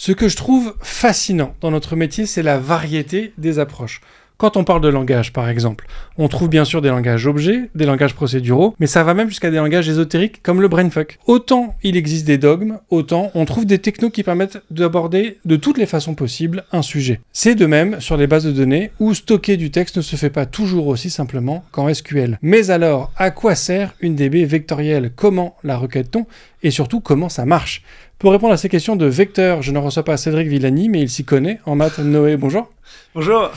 Ce que je trouve fascinant dans notre métier, c'est la variété des approches. Quand on parle de langage, par exemple, on trouve bien sûr des langages objets, des langages procéduraux, mais ça va même jusqu'à des langages ésotériques comme le brainfuck. Autant il existe des dogmes, autant on trouve des technos qui permettent d'aborder de toutes les façons possibles un sujet. C'est de même sur les bases de données où stocker du texte ne se fait pas toujours aussi simplement qu'en SQL. Mais alors, à quoi sert une DB vectorielle Comment la requête-t-on Et surtout, comment ça marche pour répondre à ces questions de Vecteur, je ne reçois pas Cédric Villani, mais il s'y connaît en maths. Noé, bonjour. Bonjour.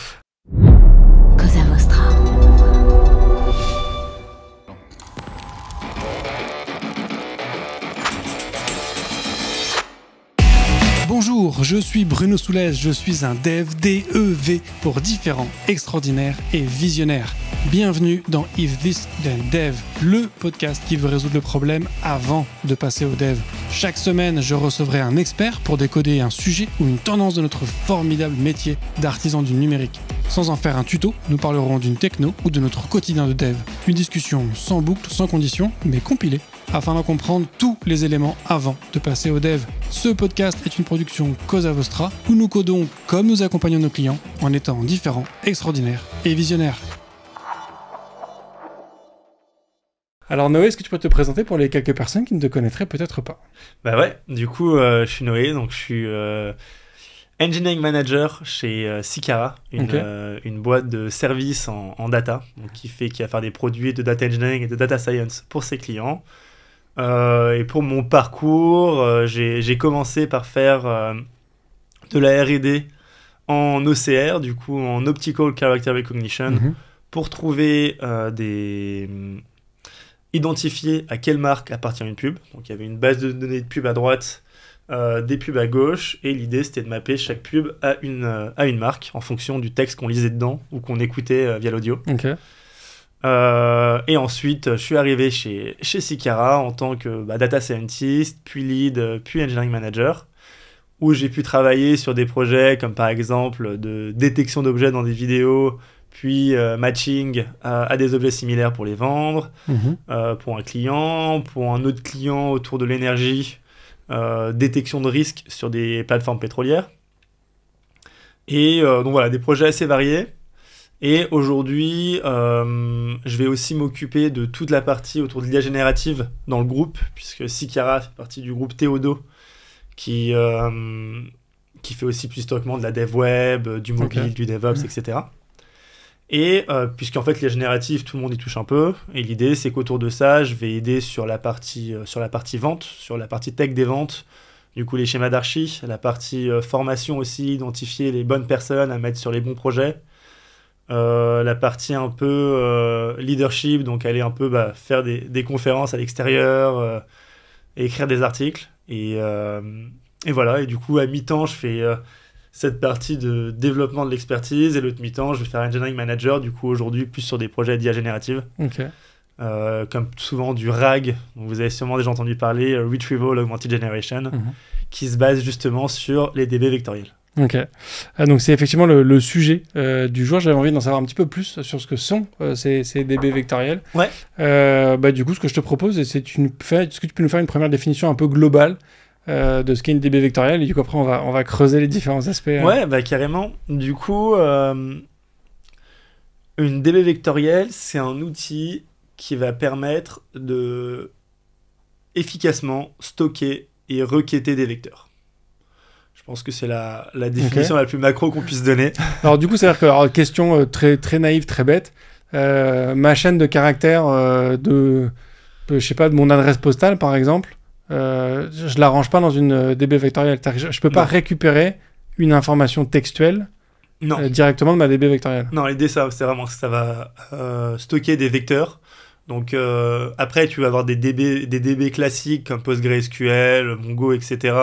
Bonjour, je suis Bruno Soulez, je suis un dev DEV pour différents, extraordinaires et visionnaires. Bienvenue dans If This Then Dev, le podcast qui veut résoudre le problème avant de passer au dev. Chaque semaine, je recevrai un expert pour décoder un sujet ou une tendance de notre formidable métier d'artisan du numérique. Sans en faire un tuto, nous parlerons d'une techno ou de notre quotidien de dev. Une discussion sans boucle, sans condition, mais compilée afin d'en comprendre tous les éléments avant de passer au dev. Ce podcast est une production Cosa Vostra où nous codons comme nous accompagnons nos clients en étant différents, extraordinaires et visionnaires. Alors Noé, est-ce que tu peux te présenter pour les quelques personnes qui ne te connaîtraient peut-être pas Bah ouais, du coup euh, je suis Noé, donc je suis euh, engineering manager chez euh, Sikara, une, boîte de services en, data, donc qui fait qui va faire des produits de data engineering et de data science pour ses clients. Euh, et pour mon parcours, euh, j'ai commencé par faire euh, de la RD en OCR, du coup en Optical Character Recognition, mhm. pour trouver des. Hum, identifier à quelle marque appartient une pub. Donc il y avait une base de données de pub à droite, des pubs à gauche, et l'idée c'était de mapper chaque pub à une, à une marque en fonction du texte qu'on lisait dedans ou qu'on écoutait via l'audio. Ok. Euh, et ensuite, je suis arrivé chez, chez Sikara en tant que bah, data scientist, puis lead, euh, puis engineering manager, où j'ai pu travailler sur des projets comme par exemple de détection d'objets dans des vidéos, puis euh, matching à, des objets similaires pour les vendre, mhm. pour un client, pour un autre client autour de l'énergie, détection de risques sur des plateformes pétrolières. Et donc voilà, des projets assez variés. Et aujourd'hui, euh, je vais aussi m'occuper de toute la partie autour de l'IA générative dans le groupe, puisque Sikara fait partie du groupe Théodo, qui, euh, qui fait aussi plus historiquement de la dev web, du mobile, du DevOps, etc. Mm. Et euh, puisqu'en fait, l'IA générative, tout le monde y touche un peu. Et l'idée, c'est qu'autour de ça, je vais aider sur la partie, sur la partie vente, sur la partie tech des ventes, du coup les schémas d'archi, la partie formation aussi, identifier les bonnes personnes à mettre sur les bons projets euh, la partie un peu euh, leadership, donc aller un peu bah, faire des, conférences à l'extérieur, euh, écrire des articles. Et, et, voilà, et du coup, à mi-temps, je fais cette partie de développement de l'expertise, et l'autre mi-temps, je vais faire engineering manager, du coup, aujourd'hui, plus sur des projets d'IA générative. comme souvent du RAG, vous avez sûrement déjà entendu parler, Retrieval Augmented Generation, mhm. qui se base justement sur les DB vectoriels. Ok. Ah, donc c'est effectivement le, sujet euh, du jour. J'avais envie d'en savoir un petit peu plus euh, sur ce que sont euh, ces, DB vectoriels. Ouais. bah, du coup, ce que je te propose, c'est ce que tu peux nous faire une première définition un peu globale de ce qu'est une DB vectorielle. Et du coup, après, on va, creuser les différents aspects. Ouais, bah, carrément. Du coup, une DB vectorielle, c'est un outil qui va permettre de efficacement stocker et requêter des vecteurs. Je pense que c'est la, la, définition la plus macro qu'on puisse donner. Alors du coup, c'est-à-dire que, question euh, très, très naïve, très bête, euh, ma chaîne de caractère euh, de, je sais pas, de mon adresse postale, par exemple, euh, je la range pas dans une DB vectorielle. Je, ne peux pas récupérer une information textuelle directement de ma DB vectorielle. Non, l'idée, ça, c'est vraiment que ça va stocker des vecteurs. Donc après, tu vas avoir des DB, des DB classiques comme PostgreSQL, Mongo, etc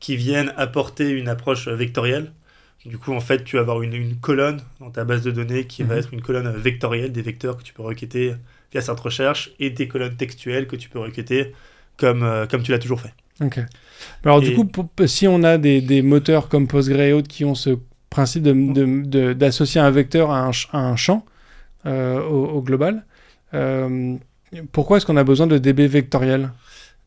qui viennent apporter une approche vectorielle. Du coup, en fait, tu vas avoir une, colonne dans ta base de données qui va mhm. être une colonne vectorielle, des vecteurs que tu peux requêter via cette recherche, et des colonnes textuelles que tu peux requêter comme, euh, comme tu l'as toujours fait. Ok. Alors, du coup, si on a des, des, moteurs comme Postgre et autres qui ont ce principe d'associer de, de, un vecteur à un, un champ euh, au, global, euh, pourquoi est-ce qu'on a besoin de DB vectoriel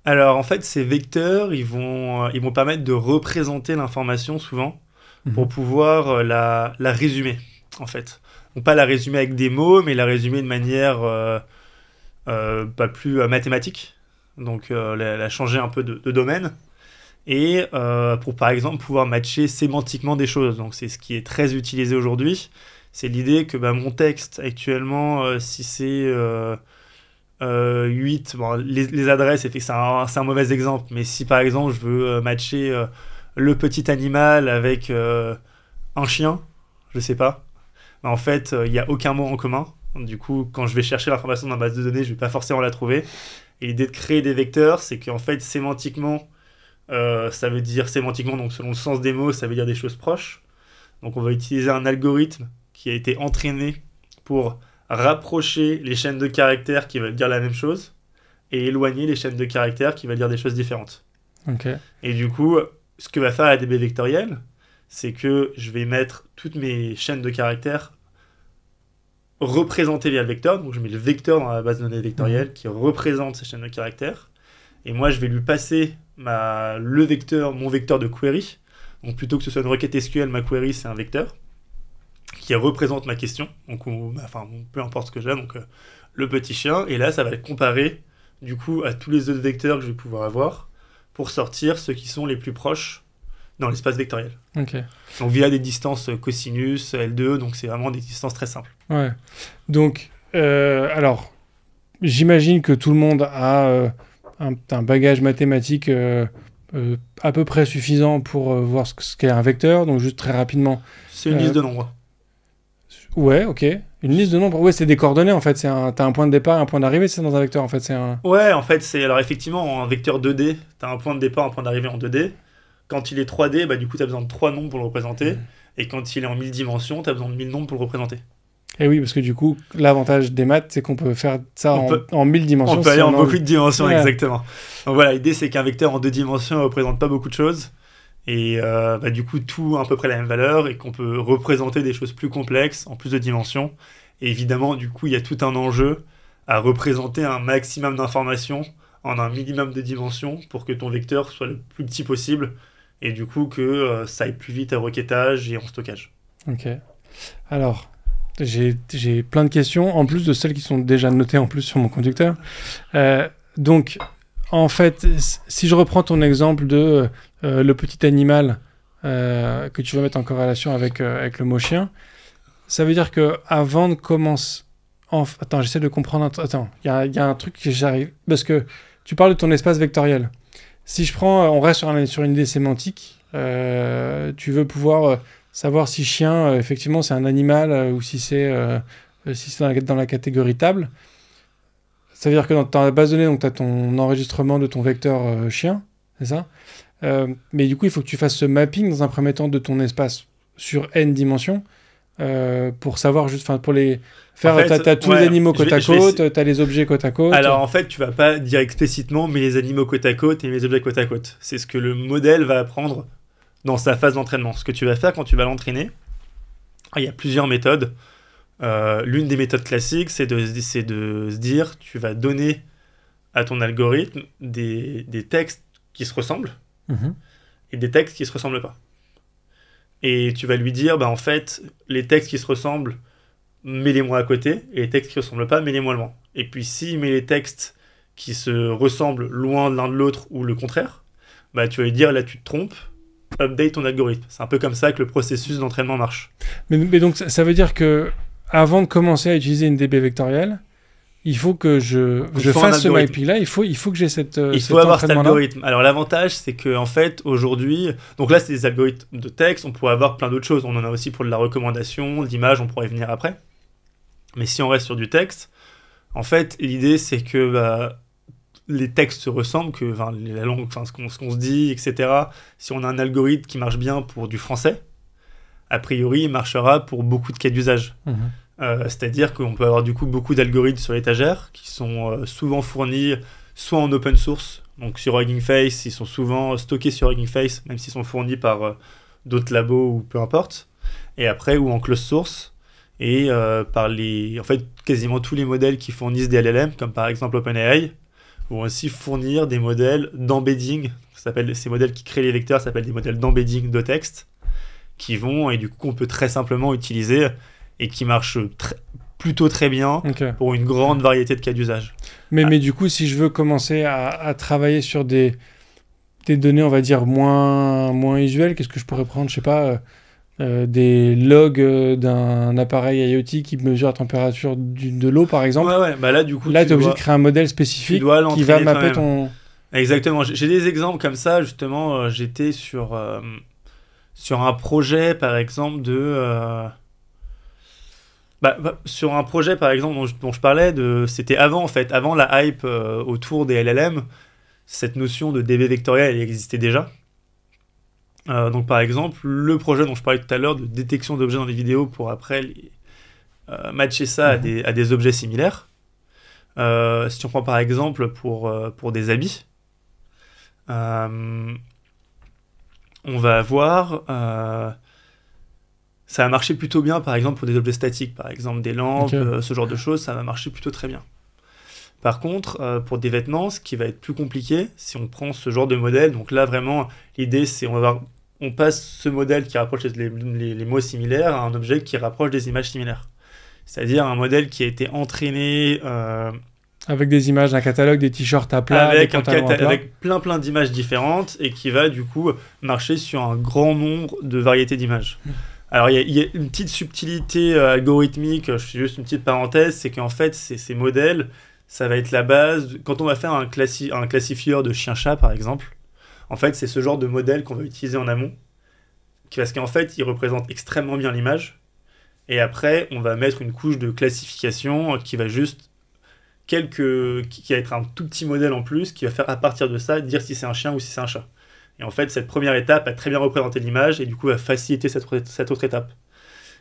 alors en fait, ces vecteurs, ils vont, euh, ils vont permettre de représenter l'information souvent mhm. pour pouvoir euh, la, résumer, en fait. Donc pas la résumer avec des mots, mais la résumer de manière euh, pas plus mathématique, donc la, changer un peu de, domaine. Et pour par exemple pouvoir matcher sémantiquement des choses. Donc c'est ce qui est très utilisé aujourd'hui. C'est l'idée que bah, mon texte actuellement, si c'est 8, euh, bon, les, les, adresses, c'est un, un, mauvais exemple, mais si par exemple je veux euh, matcher euh, le petit animal avec un chien, je sais pas, bah, en fait il n'y a aucun mot en commun. Du coup, quand je vais chercher l'information dans ma base de données, je vais pas forcément la trouver. Et l'idée de créer des vecteurs, c'est qu'en fait sémantiquement, ça veut dire sémantiquement, donc selon le sens des mots, ça veut dire des choses proches. Donc on va utiliser un algorithme qui a été entraîné pour rapprocher les chaînes de caractères qui veulent dire la même chose et éloigner les chaînes de caractères qui veulent dire des choses différentes. Et du coup, ce que va faire la DB vectorielle, c'est que je vais mettre toutes mes chaînes de caractères représentées via le vecteur. Donc je mets le vecteur dans la base de données vectorielle mhm. qui représente ces chaînes de caractères. Et moi, je vais lui passer le vecteur, mon vecteur de query. Donc plutôt que ce soit une requête SQL, ma query, c'est un vecteur qui représente ma question. Donc, enfin, peu importe ce que j'ai, donc euh, le petit chien. Et là, ça va être comparé du coup à tous les autres vecteurs que je vais pouvoir avoir pour sortir ceux qui sont les plus proches dans l'espace vectoriel. Ok. Donc via des distances euh, cosinus, L2, donc c'est vraiment des distances très simples. Ouais. Donc, euh, alors, j'imagine que tout le monde a un, bagage mathématique à peu près suffisant pour voir ce, qu'est un vecteur. Donc, juste très rapidement. C'est une liste de nombres. Ouais, ok. Une liste de nombres. Ouais, c'est des coordonnées en fait. C'est un, t'as un point de départ, un point d'arrivée. C'est dans un vecteur en fait. C'est un. Ouais, en fait, c'est alors effectivement un vecteur 2D. T'as un point de départ, un point d'arrivée en 2D. Quand il est 3D, bah du coup t'as besoin de trois nombres pour le représenter. Mmh. Et quand il est en 1000 dimensions, t'as besoin de 1000 nombres pour le représenter. Et eh oui, parce que du coup, l'avantage des maths, c'est qu'on peut faire ça en, 1000 dimensions. On peut aller en, beaucoup de dimensions, exactement. Donc voilà, l'idée, c'est qu'un vecteur en deux dimensions ne représente pas beaucoup de choses et euh, bah, du coup tout à peu près la même valeur et qu'on peut représenter des choses plus complexes en plus de dimensions. Et évidemment, du coup, il y a tout un enjeu à représenter un maximum d'informations en un minimum de dimensions pour que ton vecteur soit le plus petit possible et du coup que euh, ça aille plus vite à requêtage et en stockage. Ok. Alors, j'ai plein de questions, en plus de celles qui sont déjà notées en plus sur mon conducteur. Euh, donc, en fait, si je reprends ton exemple de euh, le petit animal euh, que tu veux mettre en corrélation avec, euh, avec le mot chien, ça veut dire que avant de commencer. Attends, j'essaie de comprendre. Attends, il y, a un truc que j'arrive. Parce que tu parles de ton espace vectoriel. Si je prends. On reste sur, sur une idée sémantique. tu veux pouvoir savoir si chien, effectivement, c'est un animal ou si c'est si dans, dans, la catégorie table. Ça veut dire que dans ta base de données, tu as ton enregistrement de ton vecteur chien ça euh, Mais du coup, il faut que tu fasses ce mapping dans un premier temps de ton espace sur n dimensions. Euh, pour savoir juste, enfin pour les faire, tous les animaux côte à côte, tu as les objets côte à côte. Alors en fait, tu vas pas dire explicitement, mais les animaux côte à côte et les objets côte à côte. C'est ce que le modèle va apprendre dans sa phase d'entraînement. Ce que tu vas faire quand tu vas l'entraîner, il y a plusieurs méthodes. Euh, l'une des méthodes classiques, c'est de, de, se dire, tu vas donner à ton algorithme des, des textes qui se ressemblent mhm. et des textes qui se ressemblent pas. Et tu vas lui dire, bah, en fait, les textes qui se ressemblent, mets-les-moi à côté, et les textes qui ne ressemblent pas, mets-les-moi loin. Et puis s'il met les textes qui se ressemblent loin l'un de l'autre ou le contraire, bah, tu vas lui dire, là tu te trompes, update ton algorithme. C'est un peu comme ça que le processus d'entraînement marche. Mais, donc ça, ça veut dire que avant de commencer à utiliser une DB vectorielle, il faut que je, je fasse ce mypig là, il faut, il faut que j'ai cette. Euh, il faut avoir cet algorithme. Alors l'avantage, c'est que en fait aujourd'hui, donc là c'est des algorithmes de texte, on pourrait avoir plein d'autres choses. On en a aussi pour de la recommandation, l'image, on pourrait y venir après. Mais si on reste sur du texte, en fait l'idée c'est que bah, les textes se ressemblent, que la langue, ce qu'on se dit, etc. Si on a un algorithme qui marche bien pour du français, a priori il marchera pour beaucoup de cas d'usage. Mhm. Euh, c'est-à-dire qu'on peut avoir du coup beaucoup d'algorithmes sur l'étagère qui sont euh, souvent fournis soit en open source, donc sur Hugging Face, ils sont souvent stockés sur Hugging Face, même s'ils sont fournis par euh, d'autres labos ou peu importe, et après ou en closed source, et par les, en fait, quasiment tous les modèles qui fournissent des LLM, comme par exemple OpenAI, vont aussi fournir des modèles d'embedding, ces modèles qui créent les vecteurs s'appellent des modèles d'embedding de texte, qui vont, et du coup on peut très simplement utiliser et qui marche plutôt très bien pour une grande variété de cas d'usage. Mais, ah. mais du coup, si je veux commencer à, travailler sur des, des données, on va dire, moins, moins usuelles, qu'est-ce que je pourrais prendre Je sais pas, euh, euh, des logs euh, d'un appareil IoT qui mesure la température de l'eau, par exemple. Ouais, ouais. Bah là, du coup, là, tu es obligé de créer un modèle spécifique qui va mapper ton. Exactement. J'ai des exemples comme ça, justement. J'étais sur, sur un projet, par exemple, de. Bah, bah, sur un projet, par exemple, dont je, parlais, de, c'était avant, en fait, avant la hype euh, autour des LLM, cette notion de DB vectoriel, elle existait déjà. Euh, donc, par exemple, le projet dont je parlais tout à l'heure de détection d'objets dans les vidéos pour après euh, matcher ça mhm. à, des, objets similaires. si on prend par exemple pour des habits, on va avoir ça a marché plutôt bien, par exemple, pour des objets statiques, par exemple des lampes, euh, ce genre de choses, ça va marcher plutôt très bien. Par contre, euh, pour des vêtements, ce qui va être plus compliqué, si on prend ce genre de modèle, donc là vraiment, l'idée c'est on va on passe ce modèle qui rapproche les, les, mots similaires à un objet qui rapproche des images similaires. C'est-à-dire un modèle qui a été entraîné euh, avec des images d'un catalogue, des t-shirts à plat, avec, à plat. avec plein plein d'images différentes et qui va du coup marcher sur un grand nombre de variétés d'images. Mmh. Alors, il y, a une petite subtilité euh, algorithmique, je fais juste une petite parenthèse, c'est qu'en fait, ces modèles, ça va être la base. Quand on va faire un, classifieur de chien-chat, par exemple, en fait, c'est ce genre de modèle qu'on va utiliser en amont, parce qu'en fait, il représente extrêmement bien l'image. Et après, on va mettre une couche de classification qui va juste quelques, qui va être un tout petit modèle en plus, qui va faire à partir de ça dire si c'est un chien ou si c'est un chat. Et en fait, cette première étape a très bien représenté l'image et du coup a facilité cette, autre étape.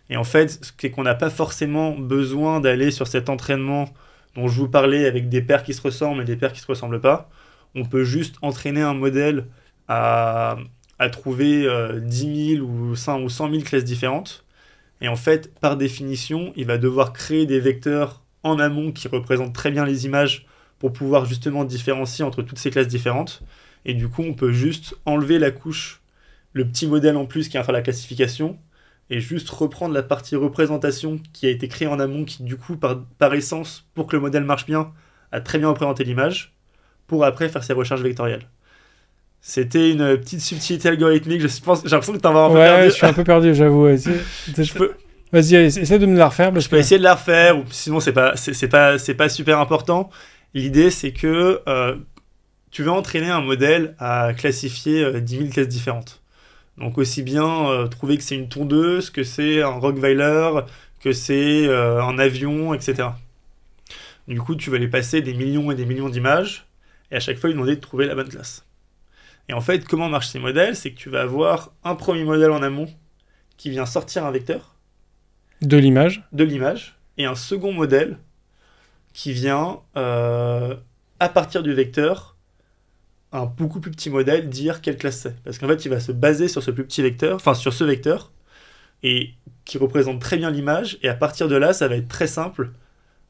Et en fait, c'est qu'on n'a pas forcément besoin d'aller sur cet entraînement dont je vous parlais avec des paires qui se ressemblent et des paires qui ne se ressemblent pas. On peut juste entraîner un modèle à, trouver 10 euh, 000 ou 100 000 classes différentes. Et en fait, par définition, il va devoir créer des vecteurs en amont qui représentent très bien les images pour pouvoir justement différencier entre toutes ces classes différentes. Et du coup, on peut juste enlever la couche, le petit modèle en plus qui va faire la classification, et juste reprendre la partie représentation qui a été créée en amont, qui du coup, par, essence, pour que le modèle marche bien, a très bien représenté l'image, pour après faire ses recherches vectorielles. C'était une petite subtilité algorithmique, je pense, j'ai l'impression que en vas un peu je suis un peu perdu, j'avoue. peux... Vas-y, essaie de me la refaire. Parce je peux essayer de la refaire, ou sinon c'est pas, c'est, pas, c'est pas super important. L'idée, c'est que euh, tu vas entraîner un modèle à classifier 10 000 classes différentes. Donc aussi bien euh, trouver que c'est une tondeuse, que c'est un Rockweiler, que c'est euh, un avion, etc. Du coup, tu vas les passer des millions et des millions d'images, et à chaque fois, lui demander de trouver la bonne classe. Et en fait, comment marchent ces modèles C'est que tu vas avoir un premier modèle en amont qui vient sortir un vecteur. De l'image. De l'image. Et un second modèle qui vient, euh, à partir du vecteur, un beaucoup plus petit modèle dire quelle classe c'est. Parce qu'en fait, il va se baser sur ce plus petit vecteur, enfin sur ce vecteur, et qui représente très bien l'image, et à partir de là, ça va être très simple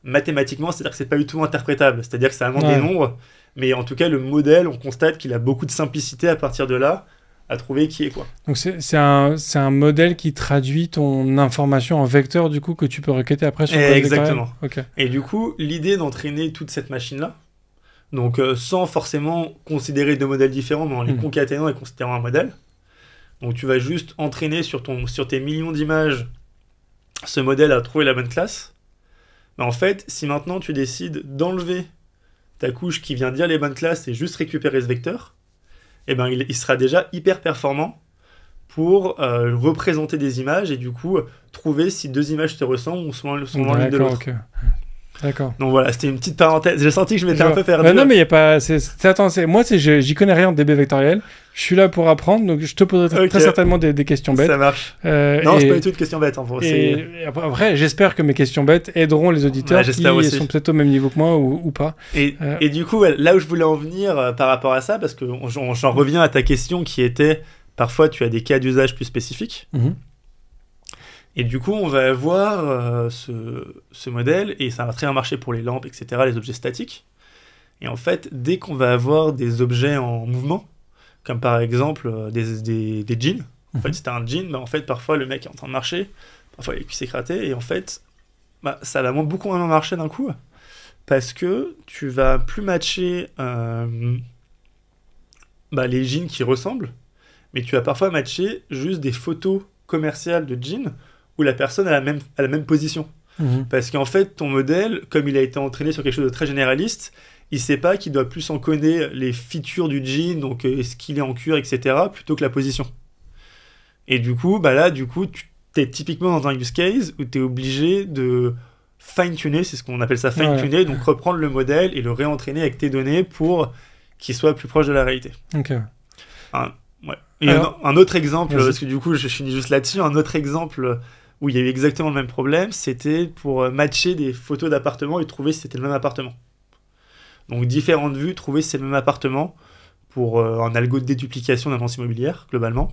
mathématiquement, c'est-à-dire que c'est pas du tout interprétable, c'est-à-dire que ça invente des nombres, mais en tout cas, le modèle, on constate qu'il a beaucoup de simplicité à partir de là, à trouver qui est quoi. Donc c'est un, un, modèle qui traduit ton information en vecteur, du coup, que tu peux requêter après sur le Exactement. Et du coup, l'idée d'entraîner toute cette machine-là, donc euh, sans forcément considérer deux modèles différents, mais en les hmm. concaténant et considérant un modèle. Donc tu vas juste entraîner sur, ton, sur tes millions d'images ce modèle à trouver la bonne classe. Mais en fait, si maintenant tu décides d'enlever ta couche qui vient dire les bonnes classes et juste récupérer ce vecteur, eh ben, il, sera déjà hyper performant pour euh, représenter des images et du coup trouver si deux images te ressemblent ou sont, sont l'une de l'autre. D'accord. Donc voilà, c'était une petite parenthèse. J'ai senti que je m'étais un peu perdu. Euh, non, mais il y a pas. C'est, attends, moi, j'y connais rien en DB vectoriel. Je suis là pour apprendre, donc je te poserai très certainement des, questions bêtes. Ça marche. Euh, non, et... c'est pas du tout de questions bêtes. En après, j'espère que mes questions bêtes aideront les auditeurs qui sont peut-être au même niveau que moi ou, pas. Euh, et, du coup, là où je voulais en venir euh, par rapport à ça, parce que j'en reviens à ta question qui était parfois tu as des cas d'usage plus spécifiques. Mhm. Et du coup, on va avoir euh, ce, modèle, et ça va très bien marcher pour les lampes, etc., les objets statiques. Et en fait, dès qu'on va avoir des objets en mouvement, comme par exemple euh, des, des, jeans, en mhm. fait, c'était un jean, bah, en fait, parfois le mec est en train de marcher, parfois il s'est s'écrater et en fait, bah, ça va beaucoup moins marcher d'un coup, parce que tu vas plus matcher euh, bah, les jeans qui ressemblent, mais tu vas parfois matcher juste des photos commerciales de jeans où la personne a la même, à la même position. Mhm. Parce qu'en fait, ton modèle, comme il a été entraîné sur quelque chose de très généraliste, il sait pas qu'il doit plus en connaître les features du jean, donc est-ce euh, qu'il est en cuir, etc., plutôt que la position. Et du coup, bah là, du coup, tu es typiquement dans un use case où tu es obligé de fine-tuner, c'est ce qu'on appelle ça fine-tuner, donc reprendre le modèle et le réentraîner avec tes données pour qu'il soit plus proche de la réalité. Ok. ouais. un, un, autre exemple, parce que du coup, je finis juste là-dessus, un autre exemple où il y a eu exactement le même problème, c'était pour euh, matcher des photos d'appartements et trouver si c'était le même appartement. Donc différentes vues, trouver si c'est le même appartement pour euh, un algo de déduplication d'avance immobilière, globalement.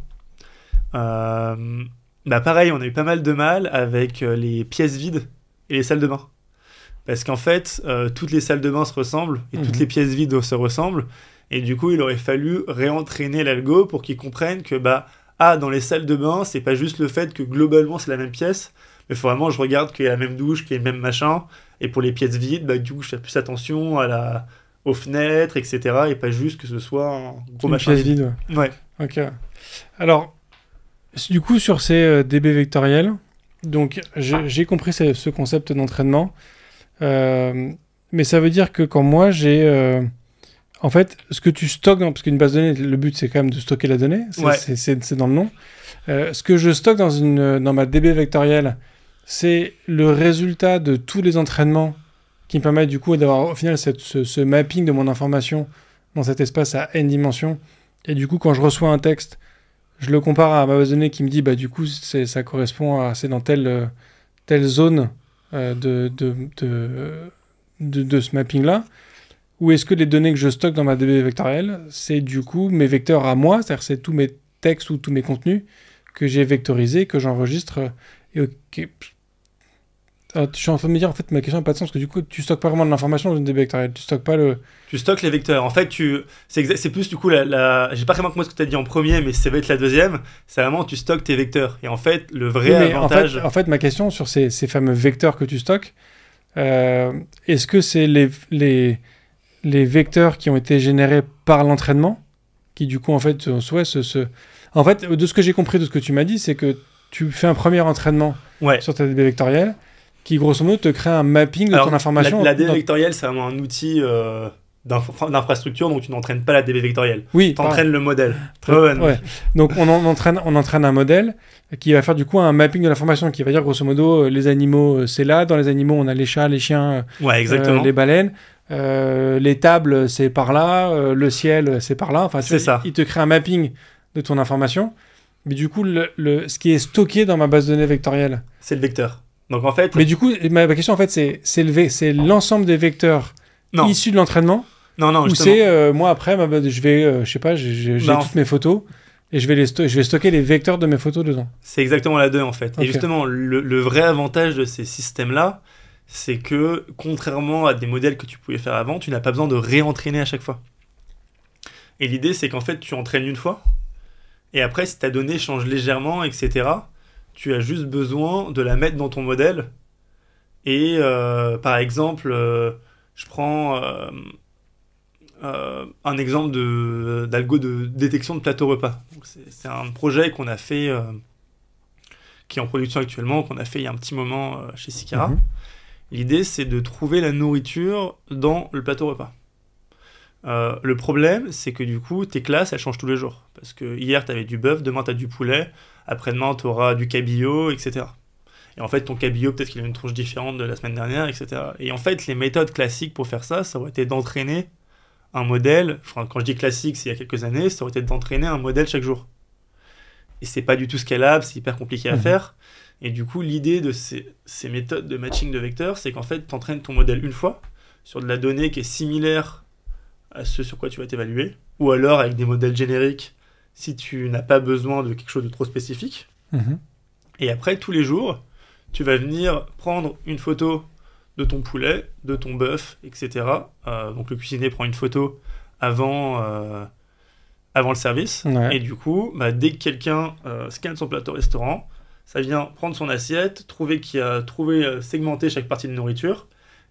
Euh, bah pareil, on a eu pas mal de mal avec les pièces vides et les salles de bain. Parce qu'en fait, toutes les salles de bain se ressemblent et toutes mmh. les pièces vides se ressemblent. Et du coup, il aurait fallu réentraîner l'algo pour qu'il comprenne que bah, ah, dans les salles de bain, c'est pas juste le fait que globalement c'est la même pièce, mais faut vraiment je regarde qu'il y a la même douche, qu'il y a le même machin, et pour les pièces vides, bah, du coup, je fais plus attention à la... aux fenêtres, etc., et pas juste que ce soit un gros Une machin. Pièce vide, ouais. ouais. Ok. Alors, du coup, sur ces euh, DB vectoriels, donc j'ai compris ce, concept d'entraînement, euh, mais ça veut dire que quand moi j'ai. Euh, en fait, ce que tu stockes, dans, parce qu'une base de données, le but c'est quand même de stocker la donnée, c'est dans le nom. Euh, ce que je stocke dans, une, ma DB vectorielle, c'est le résultat de tous les entraînements qui me permettent du coup d'avoir au final ce, mapping de mon information dans cet espace à n dimensions. Et du coup, quand je reçois un texte, je le compare à ma base de données qui me dit, bah du coup, ça correspond à, c'est dans telle, telle zone euh, de, de, ce mapping-là. Ou est-ce que les données que je stocke dans ma DB vectorielle, c'est du coup mes vecteurs à moi, c'est-à-dire c'est tous mes textes ou tous mes contenus que j'ai vectorisés, que j'enregistre et ah, je suis en train de me dire, en fait, ma question n'a pas de sens, parce que du coup, tu stockes pas vraiment de l'information dans une DB vectorielle, tu stockes pas le... Tu stockes les vecteurs. En fait, tu... c'est plus, du coup, la... la... J'ai pas vraiment compris ce que tu as dit en premier, mais ça va être la deuxième. C'est vraiment, tu stockes tes vecteurs. Et en fait, le vrai avantage... En fait, ma question sur ces, ces fameux vecteurs que tu stockes, euh, est-ce que c'est les... les les vecteurs qui ont été générés par l'entraînement, qui du coup en fait euh, on se, En fait, de ce que j'ai compris de ce que tu m'as dit, c'est que tu fais un premier entraînement sur ta DB vectorielle, qui grosso modo te crée un mapping de ton information. La, DB vectorielle, c'est un outil euh, d'infrastructure, donc tu n'entraînes pas la DB vectorielle. Oui. Tu entraînes le modèle. Donc on, entraîne, un modèle qui va faire du coup un mapping de l'information, qui va dire grosso modo euh, les animaux c'est là, dans les animaux on a les chats, les chiens, les baleines. Euh, les tables c'est par là, euh, le ciel c'est par là. Enfin, c'est ça. Il, te crée un mapping de ton information. Mais du coup, le, ce qui est stocké dans ma base de données vectorielle. C'est le vecteur. Donc en fait. Mais du coup, ma, question en fait, c'est c'est l'ensemble des vecteurs issus de l'entraînement. Non, non, Ou c'est euh, moi après, je vais, je sais pas, j'ai bah, toutes mes photos et je vais, les je vais stocker les vecteurs de mes photos dedans. C'est exactement la deux en fait. Et justement, le, vrai avantage de ces systèmes-là, c'est que contrairement à des modèles que tu pouvais faire avant, tu n'as pas besoin de réentraîner à chaque fois. Et l'idée, c'est qu'en fait, tu entraînes une fois, et après, si ta donnée change légèrement, etc., tu as juste besoin de la mettre dans ton modèle. Et euh, par exemple, euh, je prends euh, un exemple d'algo de, détection de plateau repas. C'est un projet qu'on a fait, qui est en production actuellement, qu'on a fait il y a un petit moment chez Sikara. Mhm. L'idée, c'est de trouver la nourriture dans le plateau repas. Euh, le problème, c'est que du coup, tes classes, elles changent tous les jours. Parce que hier, tu avais du bœuf, demain, tu as du poulet, après-demain, tu auras du cabillaud, etc. Et en fait, ton cabillaud, peut-être qu'il a une tronche différente de la semaine dernière, etc. Et en fait, les méthodes classiques pour faire ça, ça aurait été d'entraîner un modèle. Quand je dis classique, c'est il y a quelques années, ça aurait été d'entraîner un modèle chaque jour. Et c'est pas du tout scalable, c'est hyper compliqué à mmh. faire. Et du coup, l'idée de ces, méthodes de matching de vecteurs, c'est qu'en fait, tu entraînes ton modèle une fois sur de la donnée qui est similaire à ce sur quoi tu vas t'évaluer, ou alors avec des modèles génériques si tu n'as pas besoin de quelque chose de trop spécifique. Mhm. Et après, tous les jours, tu vas venir prendre une photo de ton poulet, de ton bœuf, etc. Euh, donc le cuisinier prend une photo avant, euh, avant le service. Et du coup, bah, dès que quelqu'un euh, scanne son plateau restaurant, ça vient prendre son assiette, trouver, qui a, trouvé euh, segmenter chaque partie de nourriture,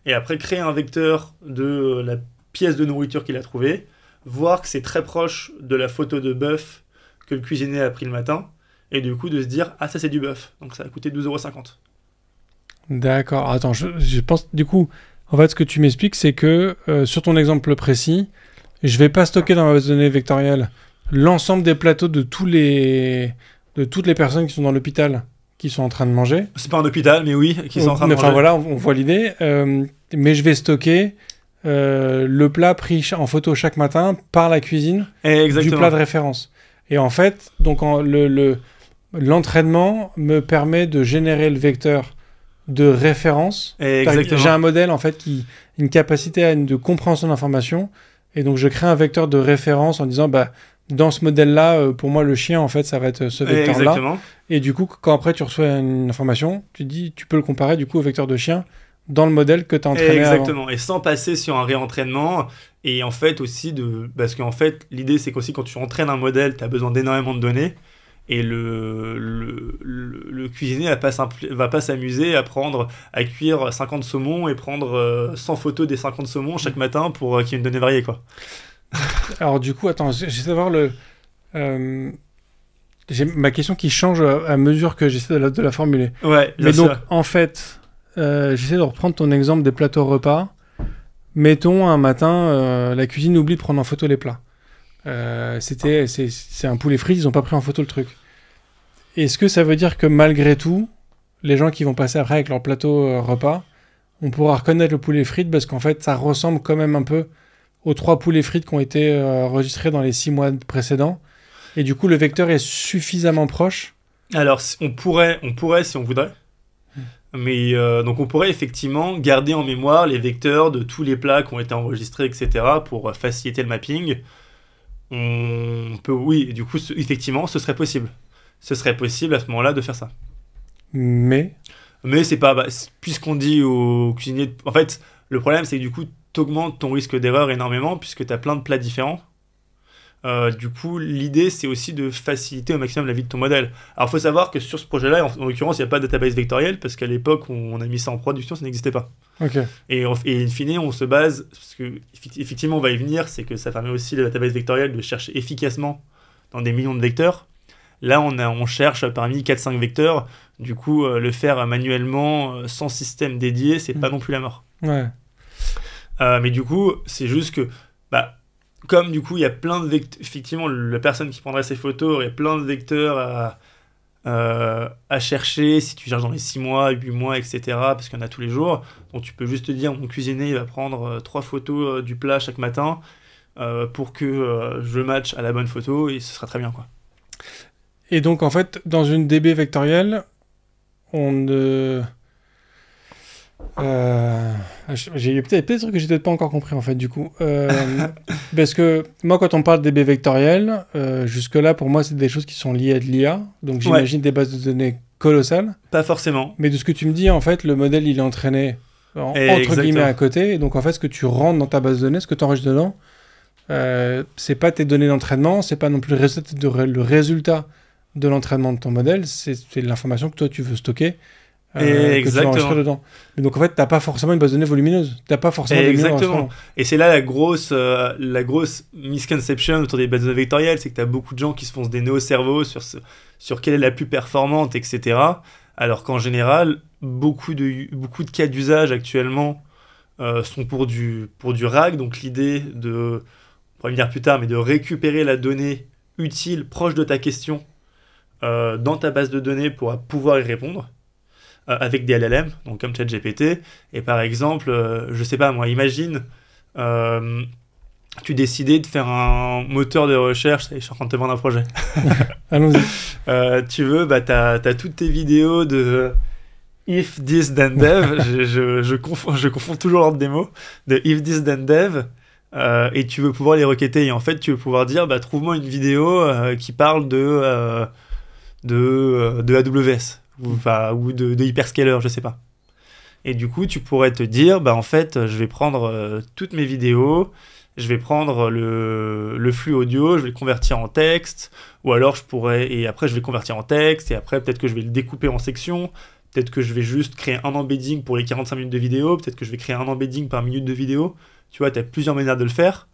et après créer un vecteur de euh, la pièce de nourriture qu'il a trouvée, voir que c'est très proche de la photo de bœuf que le cuisinier a pris le matin, et du coup de se dire ah ça c'est du bœuf, donc ça a coûté 12,50€. D'accord, attends, je, pense du coup, en fait ce que tu m'expliques c'est que euh, sur ton exemple précis, je ne vais pas stocker dans ma base de données vectorielle l'ensemble des plateaux de tous les de toutes les personnes qui sont dans l'hôpital, qui sont en train de manger. C'est pas un hôpital, mais oui, qui sont en train de manger. Enfin voilà, on, voit l'idée. Euh, mais je vais stocker euh, le plat pris en photo chaque matin par la cuisine du plat de référence. Et en fait, donc le, l'entraînement me permet de générer le vecteur de référence. J'ai un modèle en fait qui une capacité à une de compréhension d'information et donc je crée un vecteur de référence en disant bah dans ce modèle-là, euh, pour moi, le chien, en fait, ça va être euh, ce vecteur-là. Et du coup, quand après tu reçois une information, tu dis, tu peux le comparer du coup au vecteur de chien dans le modèle que tu as entraîné. Exactement, et sans passer sur un réentraînement. Et en fait aussi, de... parce qu'en fait, l'idée c'est qu'aussi quand tu entraînes un modèle, tu as besoin d'énormément de données. Et le, le, le, le cuisinier ne va pas s'amuser à prendre à cuire 50 saumons et prendre 100 euh, photos des 50 saumons chaque mm. matin pour qu'il y ait une donnée variée. Quoi. Alors du coup, attends, j'essaie de voir le... Euh, j'ai ma question qui change à mesure que j'essaie de la, de la formuler. Ouais, Mais donc, en fait, euh, j'essaie de reprendre ton exemple des plateaux repas. Mettons, un matin, euh, la cuisine oublie de prendre en photo les plats. C'était, c'est, c'est un poulet frit, ils n'ont pas pris en photo le truc. Est-ce que ça veut dire que malgré tout, les gens qui vont passer après avec leur plateau repas, on pourra reconnaître le poulet frit parce qu'en fait, ça ressemble quand même un peu aux trois poulets frites qui ont été euh, enregistrés dans les six mois précédents. Et du coup, le vecteur est suffisamment proche. Alors, on pourrait, on pourrait si on voudrait. Mais euh, donc on pourrait effectivement garder en mémoire les vecteurs de tous les plats qui ont été enregistrés, etc., pour faciliter le mapping. On peut, oui, du coup, effectivement, ce serait possible. Ce serait possible à ce moment-là de faire ça. Mais Mais c'est pas. Bah, puisqu'on dit aux cuisiniers. En fait, le problème, c'est que du coup, augmente ton risque d'erreur énormément puisque tu as plein de plats différents. Euh, du coup, l'idée, c'est aussi de faciliter au maximum la vie de ton modèle. Alors, il faut savoir que sur ce projet-là, en, l'occurrence, il n'y a pas de database vectorielle parce qu'à l'époque, où on, a mis ça en production, ça n'existait pas. Et, in fine, on se base, parce que effectivement, on va y venir, c'est que ça permet aussi la database vectorielle de chercher efficacement dans des millions de vecteurs. Là, on, cherche parmi 4-5 vecteurs. Du coup, euh, le faire manuellement, euh, sans système dédié, c'est hmm. pas non plus la mort. Ouais. Euh, mais du coup, c'est juste que, bah, comme du coup, il y a plein de vecteurs, effectivement, la personne qui prendrait ces photos, aurait plein de vecteurs euh, à, chercher, si tu cherches dans les 6 mois, 8 mois, etc., parce qu'il y en a tous les jours. Donc tu peux juste te dire, mon cuisinier, va prendre 3 euh, photos du plat chaque matin pour que je match à la bonne photo, et ce sera très bien, quoi. Et donc, en fait, dans une DB vectorielle, on ne... Euh, ah, j'ai eu peut-être des trucs que j'ai peut-être pas encore compris en fait du coup. Euh, parce que moi quand on parle des B vectoriels, euh, jusque-là pour moi c'est des choses qui sont liées à de l'IA, donc j'imagine des bases de données colossales. Pas forcément. Mais de ce que tu me dis en fait, le modèle il est entraîné entre guillemets à côté, et donc en fait ce que tu rentres dans ta base de données, ce que tu enregistres dedans, euh, c'est pas tes données d'entraînement, c'est pas non plus le résultat de l'entraînement de ton modèle, c'est l'information que toi tu veux stocker euh, exactement. donc en fait, t'as pas forcément une base de données volumineuse. T'as pas forcément. Et exactement. Et c'est là la grosse, euh, la grosse misconception autour des bases de données vectorielles, c'est que tu as beaucoup de gens qui se font des nœuds au sur sur quelle est la plus performante, etc. Alors qu'en général, beaucoup de, beaucoup de cas d'usage actuellement euh, sont pour du, pour du RAG, donc l'idée de, on va venir plus tard, mais de récupérer la donnée utile, proche de ta question, dans ta base de données pour pouvoir y répondre. Euh, avec des LLM, donc comme ChatGPT. Et par exemple, euh, je sais pas moi, imagine euh, tu décidais de faire un moteur de recherche, je suis en train de te un projet. Allons-y. tu veux, bah, tu as, toutes tes vidéos de If This Then Dev, je, je, je, confonds, toujours l'ordre des mots, de If This Then Dev, et tu veux pouvoir les requêter. Et en fait, tu veux pouvoir dire, bah, trouve-moi une vidéo qui parle de, de, de AWS ou, de, hyperscaler, je sais pas. Et du coup, tu pourrais te dire, bah en fait, je vais prendre euh, toutes mes vidéos, je vais prendre le, flux audio, je vais le convertir en texte, ou alors je pourrais, et après je vais le convertir en texte, et après peut-être que je vais le découper en sections, peut-être que je vais juste créer un embedding pour les 45 minutes de vidéo, peut-être que je vais créer un embedding par minute de vidéo. Tu vois, tu as plusieurs manières de le faire.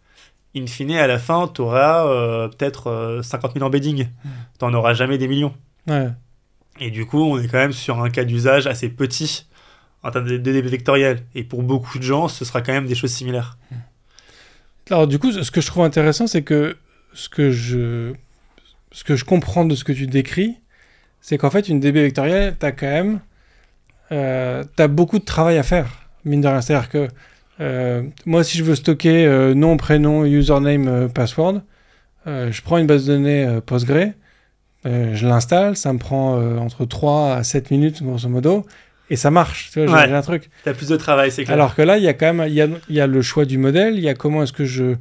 In fine, à la fin, tu auras euh, peut-être 50 euh, 000 embeddings. Tu n'en auras jamais des millions. Ouais. Et du coup, on est quand même sur un cas d'usage assez petit en termes de DB vectoriel. Et pour beaucoup de gens, ce sera quand même des choses similaires. Hmm. Alors du coup, ce que je trouve intéressant, c'est que ce que je ce que je comprends de ce que tu décris, c'est qu'en fait, une DB vectorielle, tu as quand même euh, as beaucoup de travail à faire, mine de rien. C'est-à-dire que euh, moi, si je veux stocker euh, nom, prénom, username, euh, password, je prends une base de données PostgreSQL. Euh, je l'installe, ça me prend euh, entre 3 à 7 minutes, grosso modo, et ça marche. Tu vois, j'ai un truc. T'as plus de travail, c'est clair. Alors que là, il y a quand même il y a, y a, le choix du modèle, il y a comment est-ce que je.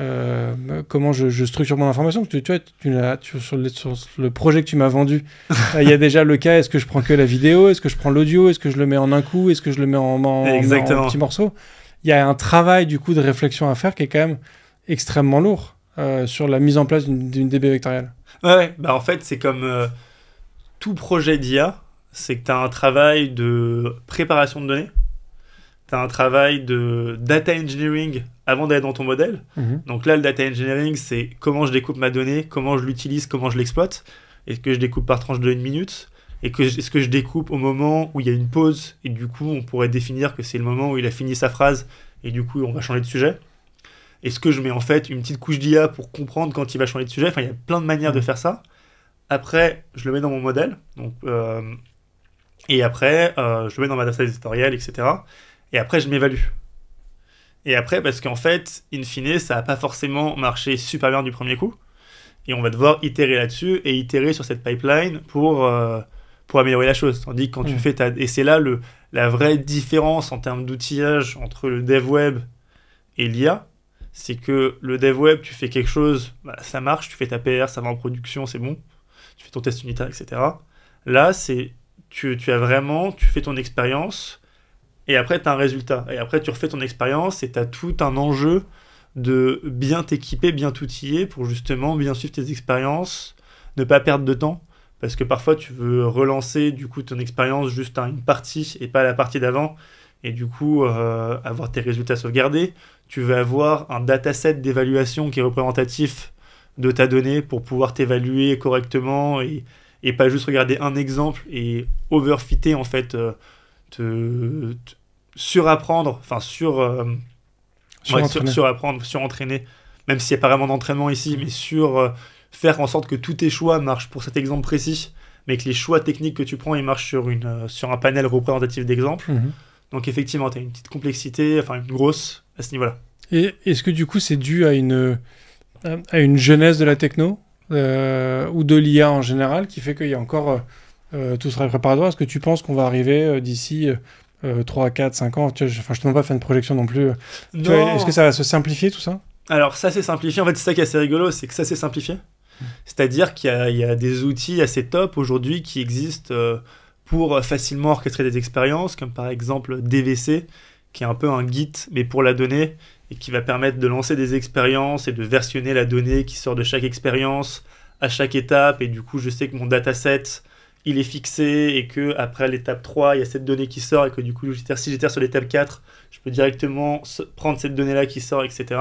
Euh, comment je, je, structure mon information tu vois, tu, tu, sur, le, sur, le, projet que tu m'as vendu, euh, il y a déjà le cas est-ce que je prends que la vidéo Est-ce que je prends l'audio Est-ce que je le mets en un coup Est-ce que je le mets en, en, en, en petits morceaux Il y a un travail du coup de réflexion à faire qui est quand même extrêmement lourd sur la mise en place d'une DB vectorielle. Ouais, Bah, en fait, c'est comme euh, tout projet d'IA, c'est que tu as un travail de préparation de données, tu as un travail de data engineering avant d'aller dans ton modèle. Mhm. Donc là, le data engineering, c'est comment je découpe ma donnée, comment je l'utilise, comment je l'exploite. Est-ce que je découpe par tranche de une minute Et que, est-ce que je découpe au moment où il y a une pause Et du coup, on pourrait définir que c'est le moment où il a fini sa phrase et du coup, on va changer de sujet. Est-ce que je mets en fait une petite couche d'IA pour comprendre quand il va changer de sujet Enfin, il y a plein de manières de mm. faire ça. Après, je le mets dans mon modèle. Donc, euh, et après, euh, je le mets dans ma data éditoriale, etc. Et après, je m'évalue. Et après, parce qu'en fait, in fine, ça n'a pas forcément marché super bien du premier coup. Et on va devoir itérer là-dessus et itérer sur cette pipeline pour, euh, pour améliorer la chose. Tandis que quand tu mm. fais ta. Et c'est là le, la vraie différence en termes d'outillage entre le dev web et l'IA c'est que le dev web, tu fais quelque chose, bah, ça marche, tu fais ta PR, ça va en production, c'est bon, tu fais ton test unitaire, etc. Là, c'est tu, tu, as vraiment, tu fais ton expérience, et après, tu as un résultat. Et après, tu refais ton expérience, et tu as tout un enjeu de bien t'équiper, bien t'outiller pour justement bien suivre tes expériences, ne pas perdre de temps, parce que parfois, tu veux relancer du coup ton expérience juste à une partie et pas à la partie d'avant, et du coup euh, avoir tes résultats sauvegardés. Tu vas avoir un dataset d'évaluation qui est représentatif de ta donnée pour pouvoir t'évaluer correctement et, pas juste regarder un exemple et overfitter en fait, euh, te, surapprendre, enfin sur, euh, sur, ouais, sur, surapprendre, surentraîner, même s'il n'y a pas vraiment d'entraînement ici, mais sur euh, faire en sorte que tous tes choix marchent pour cet exemple précis mais que les choix techniques que tu prends, ils marchent sur, une, sur un panel représentatif d'exemples. Mhm. Donc effectivement, tu as une petite complexité, enfin une grosse à ce niveau-là. Et est-ce que du coup c'est dû à une, à une jeunesse de la techno euh, ou de l'IA en général qui fait qu'il y a encore euh, euh tout serait préparatoire Est-ce que tu penses qu'on va arriver euh, d'ici 3, 4, 5 ans je, Enfin, je ne te demande pas de faire une projection non plus. Est-ce que ça va se simplifier tout ça Alors ça c'est simplifié. En fait, c'est ça qui est assez rigolo, c'est que ça c'est simplifié. Mmh. C'est-à-dire qu'il y, a des outils assez top aujourd'hui qui existent pour euh, facilement orchestrer des expériences, comme par exemple DVC, qui est un peu un git mais pour la donnée, et qui va permettre de lancer des expériences et de versionner la donnée qui sort de chaque expérience à chaque étape. Et du coup, je sais que mon dataset, il est fixé, et que après l'étape 3, il y a cette donnée qui sort, et que du coup, si j'étais sur l'étape 4, je peux directement prendre cette donnée-là qui sort, etc.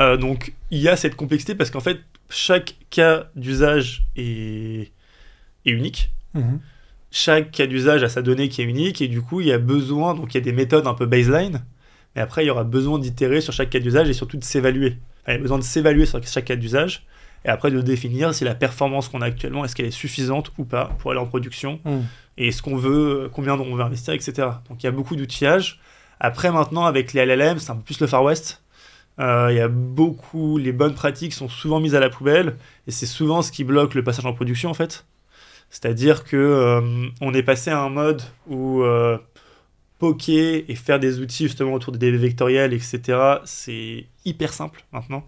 Euh, donc, il y a cette complexité parce qu'en fait, chaque cas d'usage est unique. Mhm. Chaque cas d'usage a sa donnée qui est unique et du coup, il y a besoin, donc il y a des méthodes un peu baseline, mais après, il y aura besoin d'itérer sur chaque cas d'usage et surtout de s'évaluer. il y a besoin de s'évaluer sur chaque cas d'usage et après de définir si la performance qu'on a actuellement, est-ce qu'elle est suffisante ou pas pour aller en production mhm. et ce qu'on veut, euh, combien on veut investir, etc. Donc il y a beaucoup d'outillage. Après, maintenant, avec les LLM, c'est un peu plus le Far West. Euh, il y a beaucoup, les bonnes pratiques sont souvent mises à la poubelle et c'est souvent ce qui bloque le passage en production en fait. C'est-à-dire que euh, on est passé à un mode où euh, poker et faire des outils justement autour des DB vectoriels, etc., c'est hyper simple maintenant.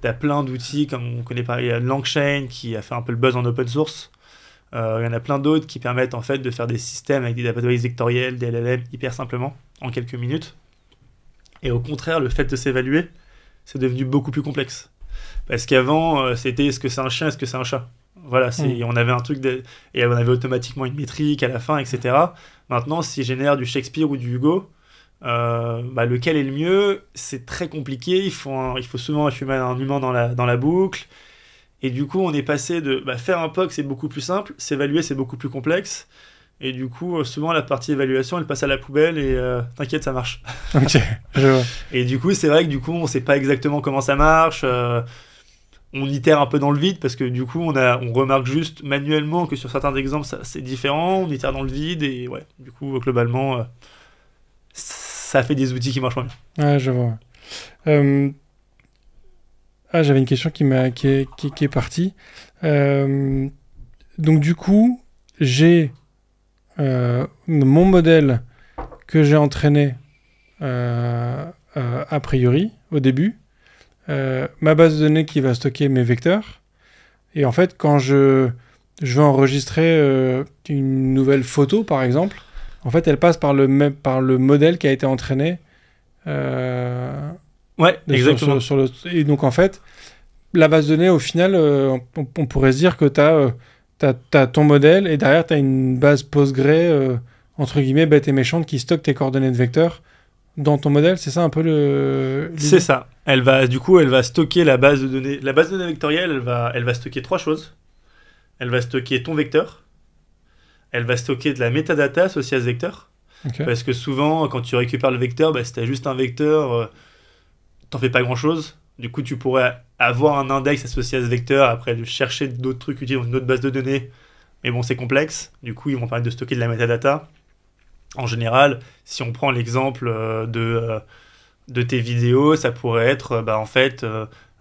T'as Tu plein d'outils, comme on connaît par exemple Langchain qui a fait un peu le buzz en open source. Euh, il y en a plein d'autres qui permettent en fait de faire des systèmes avec des databases vectorielles des LLM hyper simplement, en quelques minutes. Et au contraire, le fait de s'évaluer, c'est devenu beaucoup plus complexe. Parce qu'avant, c'était est-ce que c'est un chien, est-ce que c'est un chat voilà, hmm. c'est, on avait un truc et on avait automatiquement une métrique à la fin, etc. Maintenant, si génère du Shakespeare ou du Hugo, euh, bah, lequel est le mieux C'est très compliqué. Il faut, il faut souvent un humain dans la, dans la boucle. Et du coup, on est passé de bah, faire un POC, c'est beaucoup plus simple, s'évaluer, c'est beaucoup plus complexe. Et du coup, euh, souvent, la partie évaluation, elle passe à la poubelle et euh, t'inquiète, ça marche. Ok, Et du coup, c'est vrai que du coup, on sait pas exactement comment ça marche on itère un peu dans le vide parce que du coup on, a, on remarque juste manuellement que sur certains exemples c'est différent, on itère dans le vide et ouais, du coup globalement euh, ça fait des outils qui marchent moins bien. Ah, je vois. Euh, ah, j'avais une question qui, m'a, est, qui, partie. Euh, donc du coup, j'ai mon modèle que j'ai entraîné a priori au début euh, ma base de données qui va stocker mes vecteurs. Et en fait, quand je, je veux enregistrer euh, une nouvelle photo, par exemple, en fait, elle passe par le, par le modèle qui a été entraîné. Euh, ouais, exactement. et donc, en fait, la base de données, au final, on, pourrait se dire que tu as, ton modèle et derrière, tu as une base Postgre, entre guillemets, bête et méchante, qui stocke tes coordonnées de vecteurs dans ton modèle, c'est ça un peu le. C'est ça. Elle va, du coup, elle va stocker la base de données. La base de données vectorielle, elle va, elle va stocker trois choses. Elle va stocker ton vecteur. Elle va stocker de la métadata associée à ce vecteur. Parce que souvent, quand tu récupères le vecteur, bah, si tu as juste un vecteur, euh, t'en fais pas grand chose. Du coup, tu pourrais avoir un index associé à ce vecteur, après chercher d'autres trucs utiles dans une autre base de données. Mais bon, c'est complexe. Du coup, ils vont permettre de stocker de la métadata. En général, si on prend l'exemple euh, de, euh, de tes vidéos, ça pourrait être euh, bah, en fait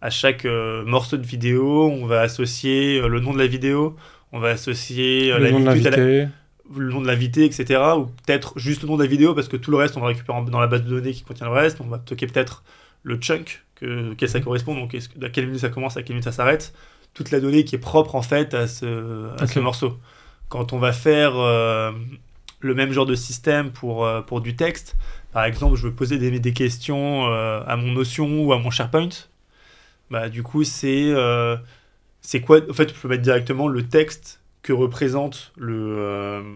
à chaque morceau de vidéo, on va associer le nom de la vidéo, on va associer le la nom de l'invité. Le nom de l'invité, etc. Ou peut-être juste le nom de la vidéo, parce que tout le reste, on va récupérer dans la base de données qui contient le reste. On va stocker peut-être le chunk, que, quel ça correspond, donc à quelle minute ça commence, à quelle minute ça s'arrête. Toute la donnée qui est propre, en fait, à ce, à ce morceau. Quand on va faire le même genre de système pour, euh, pour du texte. Par exemple, je veux poser des, des questions euh, à mon Notion ou à mon SharePoint. Bah, du coup, c'est euh, c'est quoi En fait, je peux mettre directement le texte que représente le,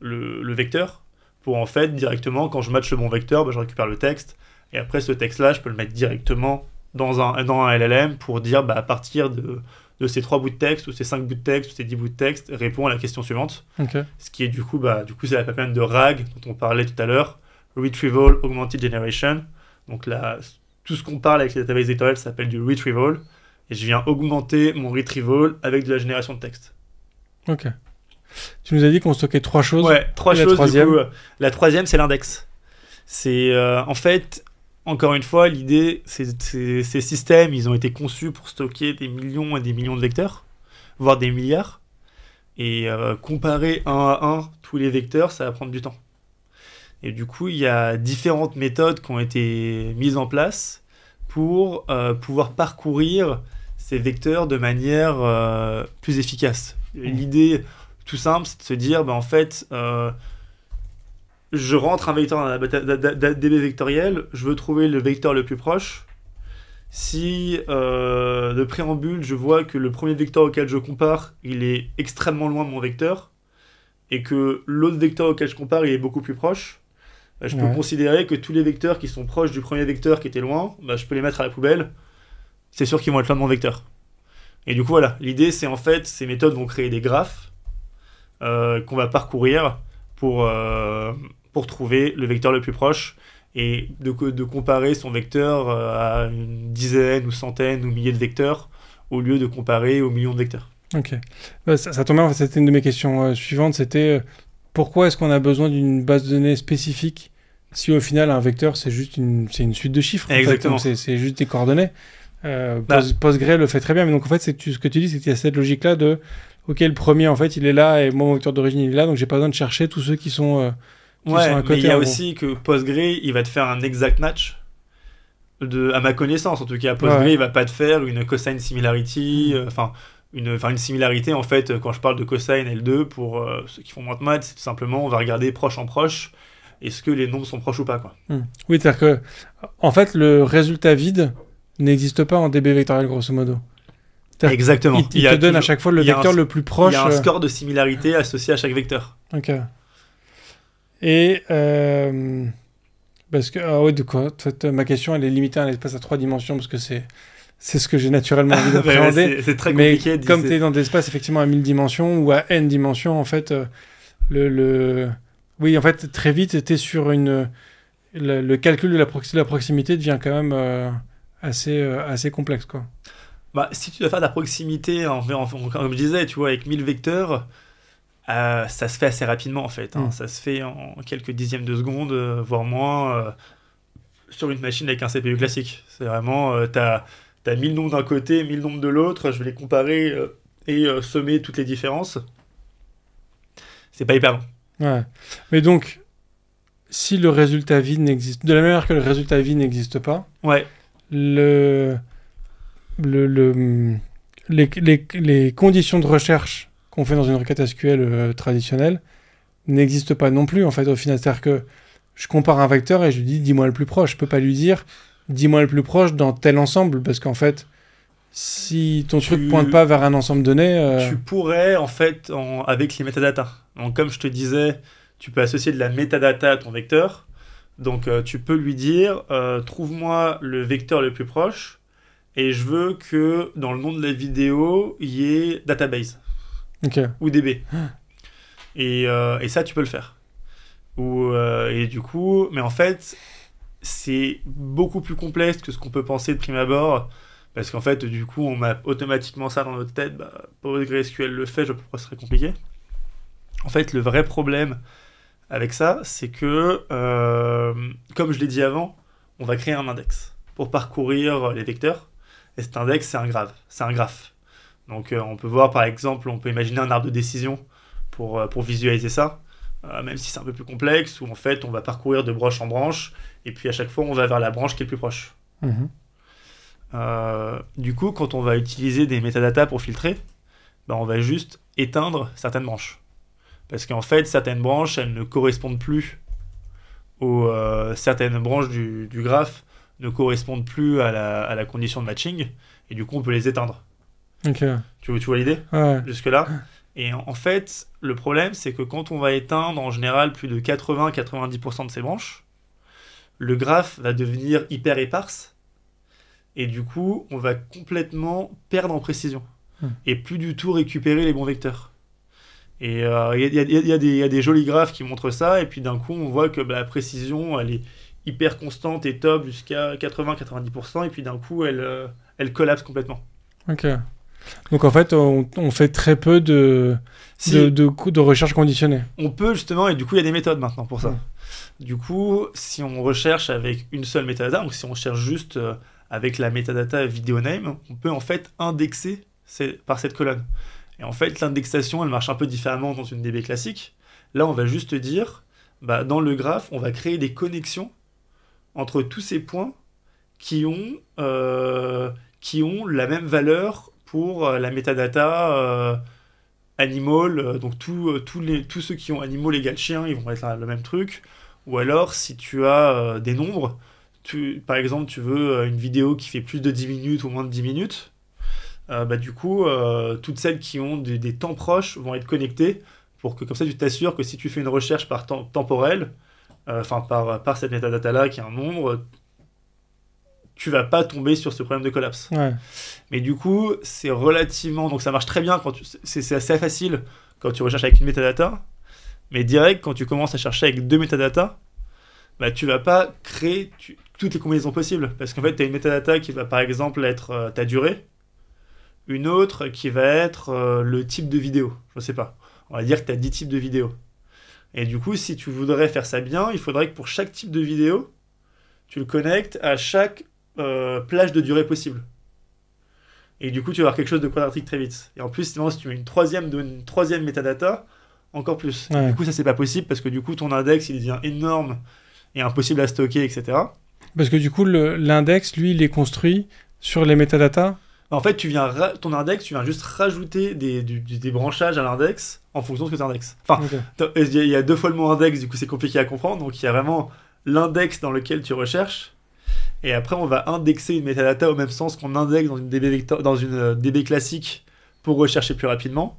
le, vecteur pour en fait directement, quand je le bon vecteur, bah, je récupère le texte. Et après, ce texte-là, je peux le mettre directement dans un, dans un LLM pour dire bah, à partir de de ces trois bouts de texte ou ces cinq bouts de texte ou ces dix bouts de texte répond à la question suivante. Ce qui est du coup, bah, du coup, c'est la pipeline de RAG dont on parlait tout à l'heure, Retrieval Augmented Generation. Donc là, tout ce qu'on parle avec les databases éditoriales s'appelle du retrieval et je viens augmenter mon retrieval avec de la génération de texte. Ok. Tu nous as dit qu'on stockait trois choses. Ouais, trois choses. La troisième, euh, la troisième c'est l'index. C'est euh, en fait, encore une fois, l'idée, ces, ces systèmes, ils ont été conçus pour stocker des millions et des millions de vecteurs, voire des milliards. Et euh, comparer un à un tous les vecteurs, ça va prendre du temps. Et du coup, il y a différentes méthodes qui ont été mises en place pour euh, pouvoir parcourir ces vecteurs de manière euh, plus efficace. Mmh. L'idée tout simple, c'est de se dire, bah, en fait, je rentre un vecteur dans la DB vectorielle, je veux trouver le vecteur le plus proche. Si euh, de préambule, je vois que le premier vecteur auquel je compare, il est extrêmement loin de mon vecteur, et que l'autre vecteur auquel je compare, il est beaucoup plus proche, bah, je peux considérer que tous les vecteurs qui sont proches du premier vecteur qui était loin, bah, je peux les mettre à la poubelle. C'est sûr qu'ils vont être loin de mon vecteur. Et du coup, voilà, l'idée, c'est en fait, ces méthodes vont créer des graphes euh, qu'on va parcourir pour... Euh, pour trouver le vecteur le plus proche et de, de comparer son vecteur euh, à une dizaine ou centaine ou milliers de vecteurs au lieu de comparer aux millions de vecteurs. Ok. Ça, tombe bien, en fait, c'était une de mes questions euh, suivantes, c'était euh, pourquoi est-ce qu'on a besoin d'une base de données spécifique si au final un vecteur c'est juste une, c'est une suite de chiffres Exactement. c'est, juste des coordonnées euh, bah. le fait très bien, mais donc en fait c'est, ce que tu dis c'est qu'il y a cette logique là de ok le premier en fait il est là et mon vecteur d'origine il est là donc j'ai pas besoin de chercher tous ceux qui sont... Ouais, mais il y a aussi que Postgre, il va te faire un exact match. De, à ma connaissance, en tout cas, Postgre, ouais. il va pas te faire une cosine similarity, mm. euh, enfin, une, une, une similarité, en fait, quand je parle de cosine L2, pour euh, ceux qui font moins de maths, c'est tout simplement, on va regarder proche en proche, est-ce que les nombres sont proches ou pas, quoi. Mm. Oui, c'est-à-dire que, en fait, le résultat vide n'existe pas en DB vectoriel, grosso modo. Exactement. Il, te donne à chaque fois le vecteur le plus proche. Il y a un euh, score de similarité associé à chaque vecteur. Ok. Et euh, parce que ah ouais, de quoi, ma question elle est limitée à un espace à trois dimensions parce que c'est c'est ce que j'ai naturellement envie d'appréhender. c'est très compliqué. Mais comme tu es dans des espaces effectivement à 1000 dimensions ou à n dimensions, en fait, euh, le, le... oui, en fait, très vite, tu es sur une le, calcul de la, la, proximité devient quand même euh, assez assez complexe quoi. Bah, si tu dois faire de la proximité, en, comme je disais, tu vois, avec 1000 vecteurs, euh, ça se fait assez rapidement en fait. Hein. Mm. Ça se fait en quelques dixièmes de seconde, euh, voire moins, euh, sur une machine avec un CPU classique. C'est vraiment, tu as, as, 1000 nombres d'un côté, mille nombres de l'autre, je vais les comparer et semer toutes les différences. C'est pas hyper long. Ouais. Mais donc, si le résultat vide n'existe, de la même manière que le résultat vide n'existe pas, ouais. le, le, le les, les, les, conditions de recherche on fait dans une requête SQL euh, traditionnelle n'existe pas non plus, en fait, au final. C'est-à-dire que je compare un vecteur et je lui dis, dis-moi le plus proche. Je peux pas lui dire, dis-moi le plus proche dans tel ensemble, parce qu'en fait, si ton truc truc pointe pas vers un ensemble donné... Euh, tu pourrais, en fait, avec les métadatas. Donc, comme je te disais, tu peux associer de la métadata à ton vecteur. Donc, euh, tu peux lui dire, trouve-moi le vecteur le plus proche, et je veux que dans le nom de la vidéo, il y ait database ou DB. Ah. Et, euh, et, ça, tu peux le faire. Ou, euh, et du coup, mais en fait, c'est beaucoup plus complexe que ce qu'on peut penser de prime abord. Parce qu'en fait, du coup, on a automatiquement ça dans notre tête. Bah, PostgreSQL le fait, je pense que ce serait compliqué. En fait, le vrai problème avec ça, c'est que, euh, comme je l'ai dit avant, on va créer un index pour parcourir les vecteurs. Et cet index, c'est un graphe. C'est un graphe. Donc euh, on peut voir par exemple, on peut imaginer un arbre de décision pour, euh, pour visualiser ça, euh, même si c'est un peu plus complexe, où en fait on va parcourir de branche en branche, et puis à chaque fois on va vers la branche qui est plus proche. Mhm. du coup, quand on va utiliser des métadatas pour filtrer, ben, on va juste éteindre certaines branches. Parce qu'en fait, certaines branches, elles ne correspondent plus aux certaines branches du, graphe ne correspondent plus à la, condition de matching, et du coup on peut les éteindre. Tu, vois, tu l'idée Jusque-là Et en fait, le problème, c'est que quand on va éteindre en général plus de 80-90% de ces branches, le graphe va devenir hyper éparse. Et du coup, on va complètement perdre en précision. Hmm. Et plus du tout récupérer les bons vecteurs. Et il euh, y, a des jolis graphes qui montrent ça. Et puis d'un coup, on voit que bah, la précision, elle est hyper constante et top jusqu'à 80-90%. Et puis d'un coup, elle, euh, elle collapse complètement. Ok. Donc en fait, on, fait très peu de, de, de, recherche conditionnée. On peut justement, et du coup, il y a des méthodes maintenant pour ça. Du coup, si on recherche avec une seule metadata, donc si on cherche juste euh, avec la metadata video name, on peut en fait indexer par cette colonne. Et en fait, l'indexation, elle marche un peu différemment dans une DB classique. Là, on va juste dire, bah, dans le graphe, on va créer des connexions entre tous ces points qui ont, euh, qui ont la même valeur pour euh, la metadata euh, animal, euh, donc tous tous ceux qui ont animal égal chien, ils vont être le même truc. Ou alors, si tu as des nombres, tu, par exemple, tu veux une vidéo qui fait plus de 10 minutes ou moins de 10 minutes, bah, du coup, toutes celles qui ont des, temps proches vont être connectées pour que, comme ça, tu t'assures que si tu fais une recherche par temps temporel enfin, par, par cette metadata-là qui est un nombre, tu vas pas tomber sur ce problème de collapse. Mais du coup, c'est relativement. Donc ça marche très bien, quand tu... c'est assez facile quand tu recherches avec une métadata, mais direct, quand tu commences à chercher avec deux metadata, bah, tu vas pas créer toutes les combinaisons possibles. Parce qu'en fait, tu as une métadata qui va par exemple être euh, ta durée, une autre qui va être euh, le type de vidéo, je ne sais pas. On va dire que tu as 10 types de vidéos. Et du coup, si tu voudrais faire ça bien, il faudrait que pour chaque type de vidéo, tu le connectes à chaque euh, plage de durée possible. Et du coup, tu vas avoir quelque chose de quadratique très vite. Et en plus, sinon, si tu mets une troisième, une troisième metadata, encore plus. Du coup, ça, c'est pas possible parce que du coup, ton index, il devient énorme et impossible à stocker, etc. Parce que du coup, l'index, lui, il est construit sur les métadatas En fait, tu viens ton index, tu viens juste rajouter des, du, des branchages à l'index en fonction de ce que tu indexes. Enfin, il y, a deux fois le mot index, du coup, c'est compliqué à comprendre. Donc, il y a vraiment l'index dans lequel tu recherches et après, on va indexer une metadata au même sens qu'on indexe dans une DB, dans une euh, DB classique pour rechercher plus rapidement.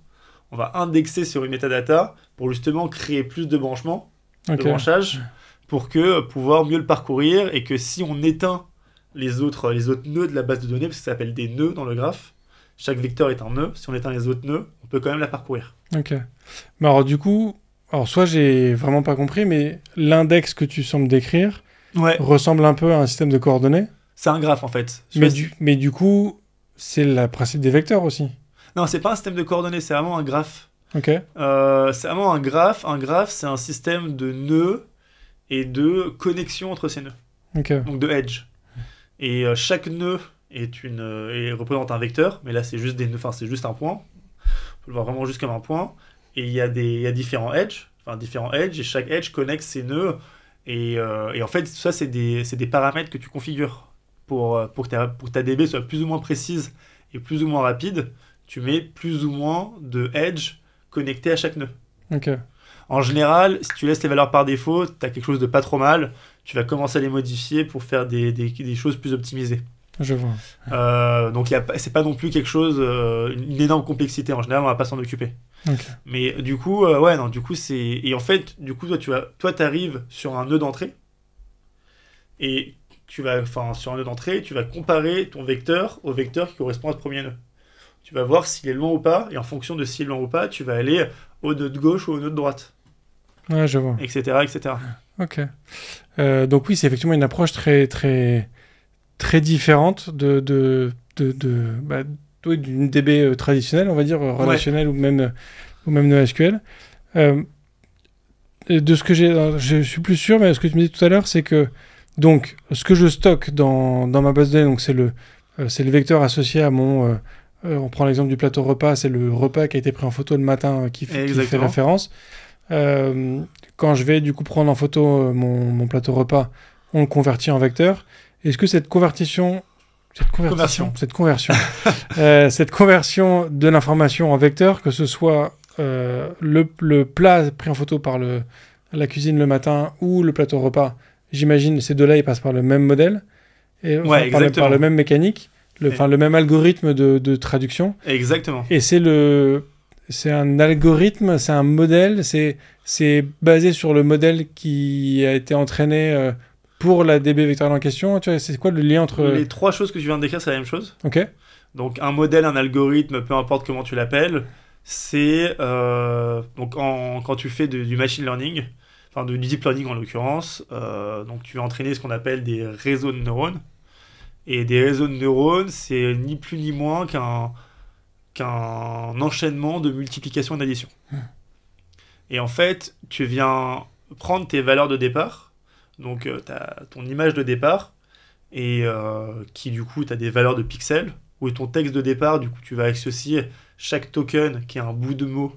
On va indexer sur une metadata pour justement créer plus de branchements, de branchages, pour que euh, pouvoir mieux le parcourir et que si on éteint les autres, euh, les autres nœuds de la base de données, parce que ça s'appelle des nœuds dans le graphe, chaque vecteur est un nœud. Si on éteint les autres nœuds, on peut quand même la parcourir. Ok. alors du coup, alors soit j'ai vraiment pas compris, mais l'index que tu sembles décrire, ressemble un peu à un système de coordonnées. C'est un graphe en fait. mais du, mais du coup, c'est le principe des vecteurs aussi. Non, c'est pas un système de coordonnées, c'est vraiment un graphe. Ok. Euh, c'est vraiment un graphe. Un graphe, c'est un système de nœuds et de connexions entre ces nœuds. Donc de edge. Et euh, chaque nœud est une euh, représente un vecteur, mais là c'est juste des nœuds, c'est juste un point. On peut le voir vraiment juste comme un point. Et il y a des y a différents edges, enfin différents edges et chaque edge connecte ces nœuds euh, et, en fait, ça, c'est des, paramètres que tu configures pour, euh, pour, que ta, pour ta DB soit plus ou moins précise et plus ou moins rapide. Tu mets plus ou moins de edge connecté à chaque nœud. En général, si tu laisses les valeurs par défaut, tu as quelque chose de pas trop mal. Tu vas commencer à les modifier pour faire des, choses plus optimisées. Je vois. Euh, donc, c'est pas non plus quelque chose, euh, une énorme complexité. En général, on va pas s'en occuper. Mais du coup, euh, ouais, non, du coup, c'est. Et en fait, du coup, toi, tu vas, toi, arrives sur un nœud d'entrée. Et tu vas. Enfin, sur un nœud d'entrée, tu vas comparer ton vecteur au vecteur qui correspond à ce premier nœud. Tu vas voir s'il est loin ou pas. Et en fonction de s'il est loin ou pas, tu vas aller au nœud de gauche ou au nœud de droite. Ouais, je vois. Etc. etc. Ok. Euh, donc, oui, c'est effectivement une approche très, très, très différente de. de, de, de bah, oui, d'une DB euh, traditionnelle, on va dire, euh, relationnelle ou même, euh, ou même NoSQL. Euh, de ce que j'ai, je suis plus sûr, mais ce que tu me disais tout à l'heure, c'est que donc ce que je stocke dans, dans ma base de données, donc c'est le c'est le vecteur associé à mon on prend l'exemple du plateau repas, c'est le repas qui a été pris en photo le matin qui, fait, référence. quand je vais du coup prendre en photo mon, mon, plateau repas, on le convertit en vecteur. Est-ce que cette convertition cette conversion, cette conversion, euh, cette conversion de l'information en vecteur, que ce soit euh, le, le, plat pris en photo par le, la cuisine le matin ou le plateau repas, j'imagine ces deux-là ils passent par le même modèle et par, le, même mécanique, le, le même algorithme de, traduction. Exactement. Et c'est le c'est un algorithme, c'est un modèle, c'est basé sur le modèle qui a été entraîné euh, pour la DB vectorielle en question C'est quoi le lien entre... Les trois choses que tu viens de décrire, c'est la même chose. Ok. Donc un modèle, un algorithme, peu importe comment tu l'appelles, c'est... Euh, donc quand tu fais du machine learning, enfin du deep learning en l'occurrence, euh, donc tu vas entraîner ce qu'on appelle des réseaux de neurones. Et des réseaux de neurones, c'est ni plus ni moins qu'un qu'un enchaînement de multiplication et d'addition. Hmm. Et en fait, tu viens prendre tes valeurs de départ donc, euh, tu as ton image de départ, et euh, qui du coup, tu as des valeurs de pixels, ou ton texte de départ, du coup, tu vas associer chaque token qui est un bout de mot.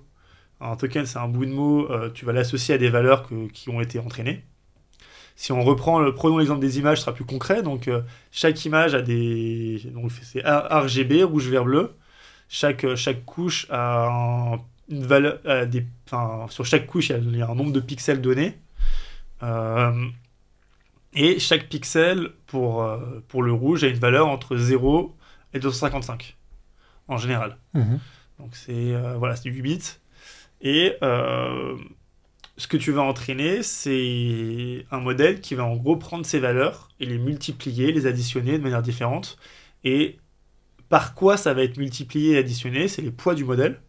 Un token, c'est un bout de mot, euh, tu vas l'associer à des valeurs qui ont été entraînées. Si on reprend, prenons l'exemple des images, ce sera plus concret. Donc, chaque image a des. Donc, c'est RGB, rouge, vert, bleu. Chaque, chaque couche a une valeur, des, sur chaque couche, il y, a, un nombre de pixels donnés. Et chaque pixel pour, euh, pour le rouge a une valeur entre 0 et 255 en général. Mhm. Donc c'est euh, voilà, c'est 8 bits. Et euh, ce que tu vas entraîner, c'est un modèle qui va en gros prendre ces valeurs et les multiplier, les additionner de manière différente. Et par quoi ça va être multiplié et additionné C'est les poids du modèle.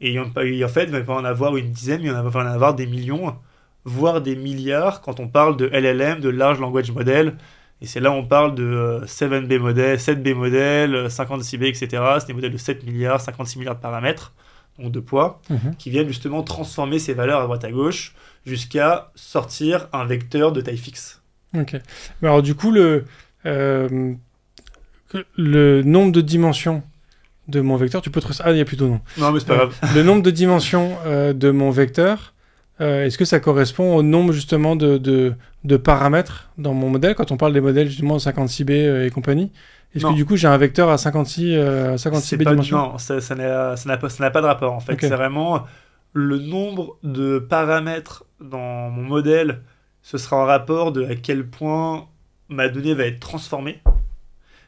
Et en, en fait, il va pas en avoir une dizaine, il va en avoir des millions voire des milliards quand on parle de LLM, de Large Language Model. Et c'est là on parle de 7B euh, modèle, 7B modèle, 56B, euh, etc. C'est des modèles de 7 milliards, 56 milliards de paramètres, donc de poids, mhm. qui viennent justement transformer ces valeurs à droite à gauche jusqu'à sortir un vecteur de taille fixe. Ok. Alors du coup, le, euh, le nombre de dimensions de mon vecteur, tu peux te... Ah, il y a plutôt de Non, mais c'est pas grave. Le nombre de dimensions de mon vecteur, euh, est-ce que ça correspond au nombre justement de, de, paramètres dans mon modèle quand on parle des modèles justement 56B euh, et compagnie Est-ce que du coup j'ai un vecteur à 56, 56B dimension Non, ça n'a pas, de rapport en fait. C'est vraiment le nombre de paramètres dans mon modèle, ce sera en rapport de à quel point ma donnée va être transformée.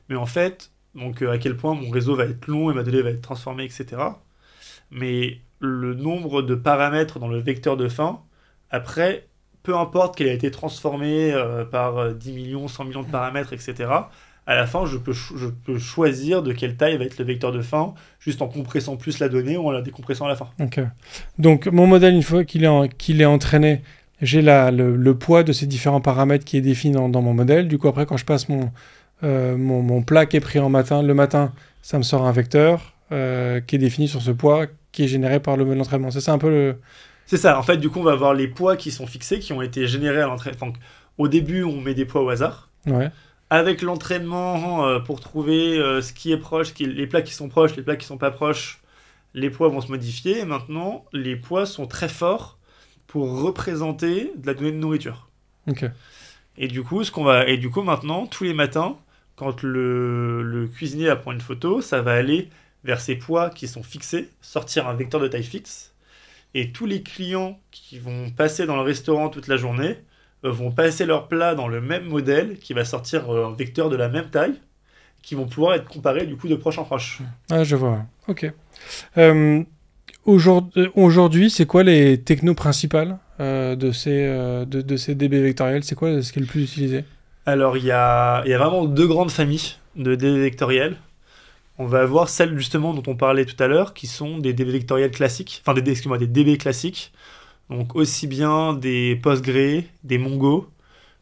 Mais en fait, donc euh, à quel point mon réseau va être long et ma donnée va être transformée, etc. Mais le nombre de paramètres dans le vecteur de fin. Après, peu importe qu'elle a été transformée euh, par 10 euh, millions, 100 millions de paramètres, etc. À la fin, je peux, je peux choisir de quelle taille va être le vecteur de fin, juste en compressant plus la donnée ou en la décompressant à la fin. Donc, mon modèle, une fois qu'il est, qu'il est entraîné, j'ai le, le, poids de ces différents paramètres qui est défini dans, mon modèle. Du coup, après, quand je passe euh, mon, mon, plat qui est pris en matin, le matin, ça me sort un vecteur qui est défini sur ce poids qui est généré par le mode d'entraînement. C'est ça un peu le. C'est ça. En fait, du coup, on va avoir les poids qui sont fixés, qui ont été générés à l'entraînement. au début, on met des poids au hasard. Avec l'entraînement, euh, pour trouver euh, ce qui est proche, qui... les plats qui sont proches, les plats qui sont pas proches, les poids vont se modifier. Et maintenant, les poids sont très forts pour représenter de la donnée de nourriture. Ok. Et du coup, ce qu'on va, et du coup, maintenant, tous les matins, quand le, cuisinier apprend une photo, ça va aller vers ces poids qui sont fixés, sortir un vecteur de taille fixe. Et tous les clients qui vont passer dans le restaurant toute la journée euh, vont passer leur plat dans le même modèle qui va sortir euh, un vecteur de la même taille qui vont pouvoir être comparés du coup de proche en proche. Ah, je vois. Ok. Euh, aujourd'hui, c'est quoi les technos principales de, ces, de, ces DB vectoriels C'est quoi ce qui est le plus utilisé Alors, il y a, y a, vraiment deux grandes familles de DB vectoriels on va avoir celles justement dont on parlait tout à l'heure, qui sont des DB classiques, enfin des, excuse des DB classiques, donc aussi bien des PostgreSQL, des Mongo,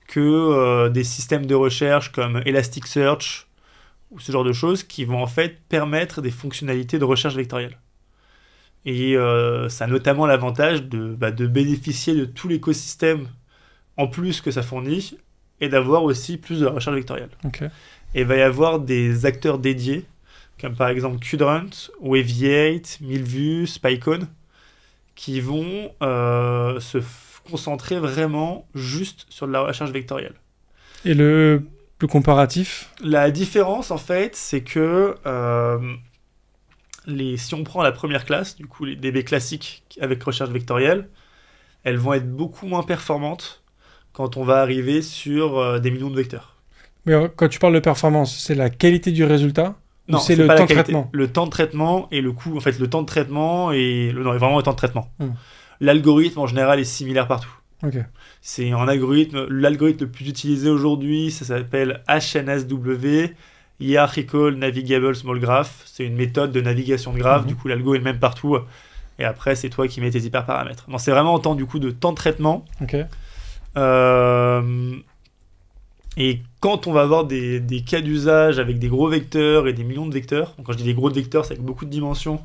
que euh, des systèmes de recherche comme Elasticsearch ou ce genre de choses qui vont en fait permettre des fonctionnalités de recherche vectorielle. Et euh, ça a notamment l'avantage bah, de, bénéficier de tout l'écosystème en plus que ça fournit et d'avoir aussi plus de recherche vectorielle. Et il va y avoir des acteurs dédiés comme par exemple Qdrant, Weaviate, 8 Milvus, Spycon, qui vont euh, se concentrer vraiment juste sur la recherche vectorielle. Et le comparatif La différence, en fait, c'est que euh, les, si on prend la première classe, du coup les DB classiques avec recherche vectorielle, elles vont être beaucoup moins performantes quand on va arriver sur euh, des millions de vecteurs. Mais quand tu parles de performance, c'est la qualité du résultat non, c'est le temps de traitement. Le temps de traitement et le coût. En fait, le temps de traitement et le, non, vraiment le temps de traitement. Hmm. L'algorithme en général est similaire partout. C'est un algorithme. L'algorithme le plus utilisé aujourd'hui, ça s'appelle HNSW, Hierarchical Navigable Small Graph. C'est une méthode de navigation de graphes, hmm. Du coup, l'algo est le même partout. Et après, c'est toi qui mets tes hyperparamètres. Non, c'est vraiment en temps du coup de temps de traitement. Okay. Euh, et quand on va avoir des, cas d'usage avec des gros vecteurs et des millions de vecteurs, quand je dis des gros vecteurs, c'est avec beaucoup de dimensions,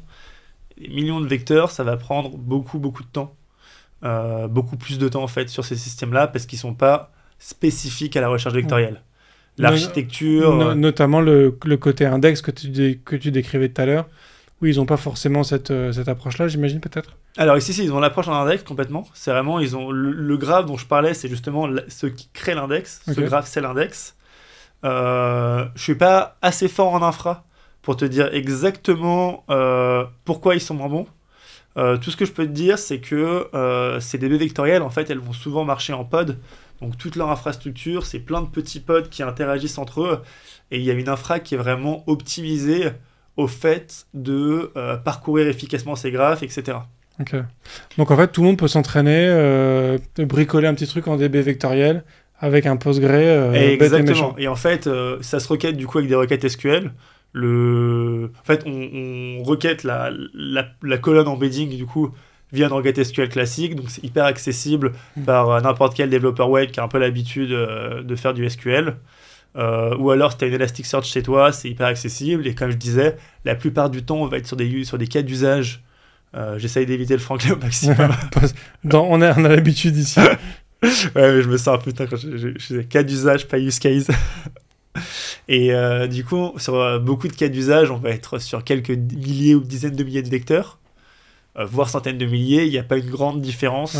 des millions de vecteurs, ça va prendre beaucoup, beaucoup de temps. Euh, beaucoup plus de temps, en fait, sur ces systèmes-là, parce qu'ils ne sont pas spécifiques à la recherche vectorielle. L'architecture... Euh, notamment le, côté index que tu, que décrivais tout à l'heure, où ils n'ont pas forcément euh, cette approche-là, j'imagine, peut-être alors ici, ils ont l'approche en index complètement. C'est vraiment, ils ont le, graphe dont je parlais, c'est justement ce qui crée l'index. Ce graphe, c'est l'index. Je euh, je suis pas assez fort en infra pour te dire exactement euh, pourquoi ils sont moins bons. Euh, tout ce que je peux te dire, c'est que ces DB vectoriels, en fait, elles vont souvent marcher en pod. Donc toute leur infrastructure, c'est plein de petits pods qui interagissent entre eux. Et il y a une infra qui est vraiment optimisée au fait de parcourir efficacement ces graphes, etc. Ok. Donc en fait, tout le monde peut s'entraîner, euh, bricoler un petit truc en DB vectoriel avec un PostgreSQL. euh, Exactement. et, en fait, euh, ça se requête du coup avec des requêtes SQL. Le... En fait, on, requête la, la, la, colonne embedding du coup via une requête SQL classique, donc c'est hyper accessible hmm. par euh, n'importe quel développeur web qui a un peu l'habitude euh, de faire du SQL. ou alors, si tu as une Elasticsearch chez toi, c'est hyper accessible. Et comme je disais, la plupart du temps, on va être sur des, sur des cas d'usage euh, j'essaye d'éviter le franglais au maximum. on, a, l'habitude ici. ouais, mais je me sens un peu quand je cas d'usage, pas use case. Et euh, du coup, sur euh, beaucoup de cas d'usage, on va être sur quelques milliers ou dizaines de milliers de vecteurs, voire centaines de milliers. Il n'y a pas une grande différence.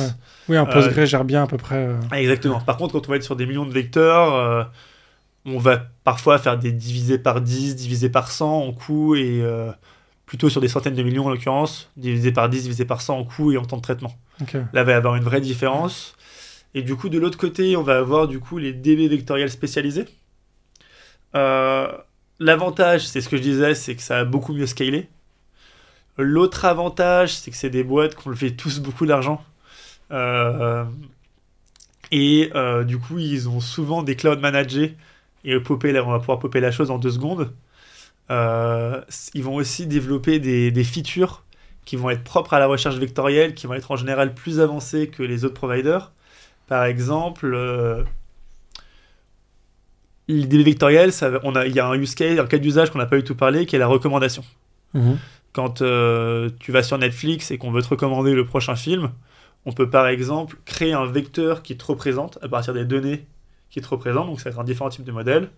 Oui, un Postgre gère bien à peu près. Exactement. Par contre, quand on va être sur des millions de vecteurs, on va parfois faire des divisés par 10, divisés par 100 en coût et plutôt sur des centaines de millions en l'occurrence, divisé par 10, divisé par 100 en coût et en temps de traitement. Là, il va y avoir une vraie différence. Et du coup, de l'autre côté, on va avoir du coup les DB vectoriels spécialisés. Euh, l'avantage, c'est ce que je disais, c'est que ça a beaucoup mieux scalé. L'autre avantage, c'est que c'est des boîtes qu'on le fait tous beaucoup d'argent. Euh, et euh, du coup, ils ont souvent des cloud managés Et on va pouvoir popper la chose en deux secondes. Euh, ils vont aussi développer des, features qui vont être propres à la recherche vectorielle, qui vont être en général plus avancées que les autres providers. Par exemple, euh, l'idée vectorielle, ça, on il y a un use case, un cas d'usage qu'on n'a pas eu tout parlé, qui est la recommandation. Mhm. Quand euh, tu vas sur Netflix et qu'on veut te recommander le prochain film, on peut par exemple créer un vecteur qui te représente à partir des données qui te représentent, donc ça va être un différent type de modèle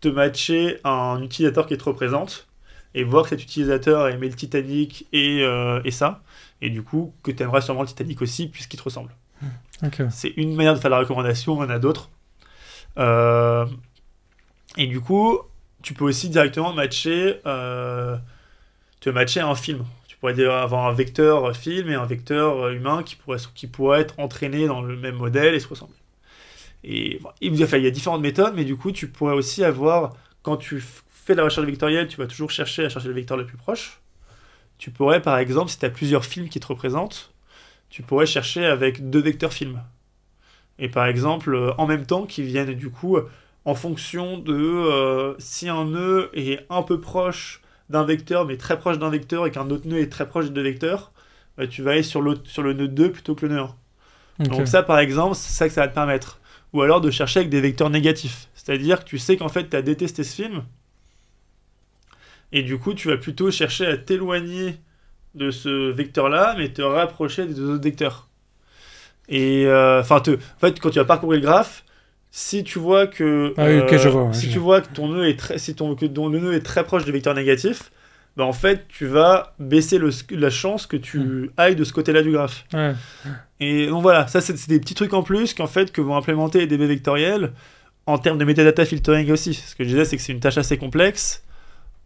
te matcher un utilisateur qui te représente et voir que cet utilisateur aimé le Titanic et, euh, et ça, et du coup que tu aimerais sûrement le Titanic aussi puisqu'il te ressemble. Hmm. C'est une manière de faire la recommandation, on en a d'autres. Euh, et du coup, tu peux aussi directement matcher, euh, te matcher à un film. Tu pourrais avoir un vecteur film et un vecteur humain qui pourrait, qui pourrait être entraîné dans le même modèle et se ressembler il, il y a différentes méthodes, mais du coup, tu pourrais aussi avoir, quand tu fais la recherche vectorielle, tu vas toujours chercher à chercher le vecteur le plus proche. Tu pourrais, par exemple, si tu as plusieurs films qui te représentent, tu pourrais chercher avec deux vecteurs films. Et par exemple, euh, en même temps, qu'ils viennent du coup en fonction de euh, si un nœud est un peu proche d'un vecteur, mais très proche d'un vecteur, et qu'un autre nœud est très proche de deux vecteurs, bah, tu vas aller sur, sur le nœud 2 plutôt que le nœud 1. Donc ça, par exemple, c'est ça que ça va te permettre ou alors de chercher avec des vecteurs négatifs. C'est-à-dire que tu sais qu'en fait, tu as détesté ce film, et du coup, tu vas plutôt chercher à t'éloigner de ce vecteur-là, mais te rapprocher des deux autres vecteurs. Et euh, enfin, te en fait, quand tu vas parcourir le graphe, si tu vois que, ah euh, si tu vois que ton nœud est très, si ton nœud est très proche du vecteur négatif, bah, en fait, tu vas baisser le, la chance que tu hmm. ailles de ce côté-là du graphe. Et donc voilà, ça, c'est des petits trucs en plus qu'en fait, que vont implémenter les DB vectoriels en termes de metadata filtering aussi. Ce que je disais, c'est que c'est une tâche assez complexe.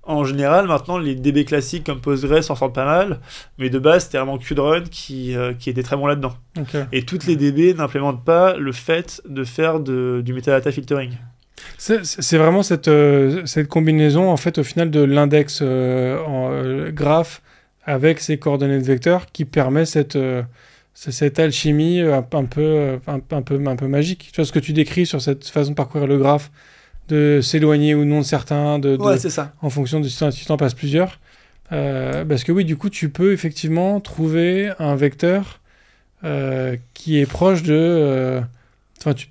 En général, maintenant, les DB classiques comme Postgres s'en sortent pas mal, mais de base, c'était vraiment Qdrun qui, euh, qui était très bon là-dedans. Et toutes les DB n'implémentent pas le fait de faire de, du metadata filtering. C'est vraiment euh, cette, combinaison, en fait, au final, de l'index euh, euh graphe avec ses coordonnées de vecteurs qui permet cette, euh, alchimie un, peu, un, peu, un peu magique. Tu vois ce que tu décris sur cette façon de parcourir le graphe, de s'éloigner ou non de certains, de, en fonction du temps, tu en plusieurs. parce que oui, du coup, tu peux effectivement trouver un vecteur qui est proche de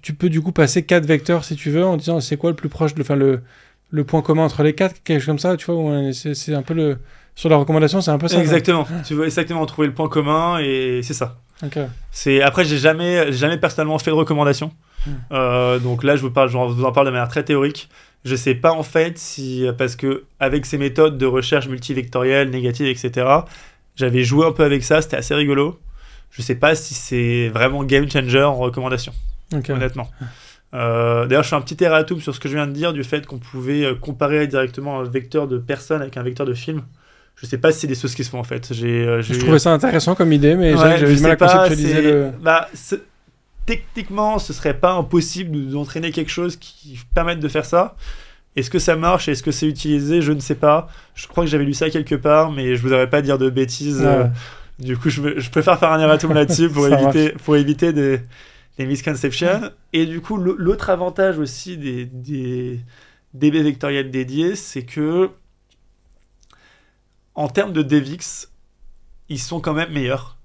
tu, peux du coup passer quatre vecteurs si tu veux en disant c'est quoi le plus proche, le, enfin le, point commun entre les quatre, quelque chose comme ça, tu vois, c'est un peu le. Sur la recommandation, c'est un peu ça. Exactement, tu veux exactement trouver le point commun et c'est ça. C'est Après, j'ai jamais, jamais personnellement fait de recommandation. Hmm. Euh, donc là, je vous, parle, je vous en parle de manière très théorique. Je sais pas en fait si. Parce que, avec ces méthodes de recherche multivectorielle, négative, etc., j'avais joué un peu avec ça, c'était assez rigolo. Je sais pas si c'est vraiment game changer en recommandation honnêtement. Euh, d'ailleurs, je fais un petit erratum sur ce que je viens de dire du fait qu'on pouvait euh, comparer directement un vecteur de personne avec un vecteur de film. Je sais pas si c'est des choses qui se font en fait. Euh, je trouvais ça intéressant comme idée, mais j'avais du mal à conceptualiser le. Bah, Techniquement, ce serait pas impossible d'entraîner quelque chose qui permette de faire ça. Est-ce que ça marche Est-ce que c'est utilisé Je ne sais pas. Je crois que j'avais lu ça quelque part, mais je vous voudrais pas dire de bêtises. du coup, je, préfère faire un erratum là-dessus pour, éviter, pour éviter des, misconception. Et du coup, l'autre avantage aussi des, DB vectoriels dédiés, c'est que en termes de DVX, ils sont quand même meilleurs.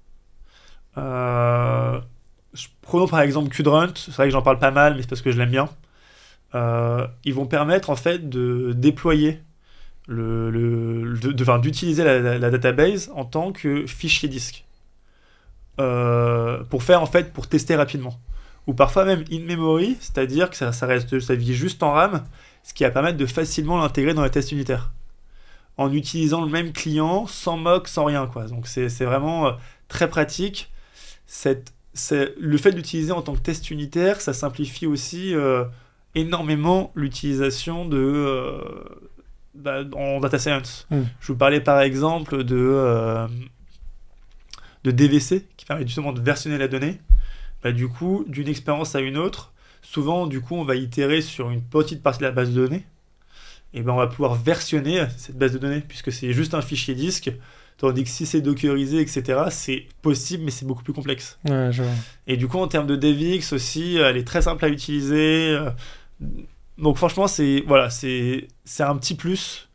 Euh, prenons par exemple Qdrunt, c'est vrai que j'en parle pas mal, mais c'est parce que je l'aime bien. Euh, ils vont permettre en fait de déployer le, le d'utiliser la, database en tant que fichier disque euh, pour faire en fait pour tester rapidement ou parfois même in memory, c'est-à-dire que ça, reste, vit juste en RAM, ce qui va permettre de facilement l'intégrer dans les tests unitaires en utilisant le même client, sans mock, sans rien. Quoi. Donc c'est vraiment euh, très pratique. le fait d'utiliser en tant que test unitaire, ça simplifie aussi euh, énormément l'utilisation de, euh, bah, en data science. Hmm. Je vous parlais par exemple de, de DVC, qui permet justement de versionner la donnée. Bah, du coup, d'une expérience à une autre, souvent, du coup, on va itérer sur une petite partie de la base de données. Et ben, on va pouvoir versionner cette base de données, puisque c'est juste un fichier disque. Tandis que si c'est dockerisé, etc., c'est possible, mais c'est beaucoup plus complexe. Et du coup, en termes de DevX aussi, elle est très simple à utiliser. Euh, donc franchement, c'est voilà, c'est un petit plus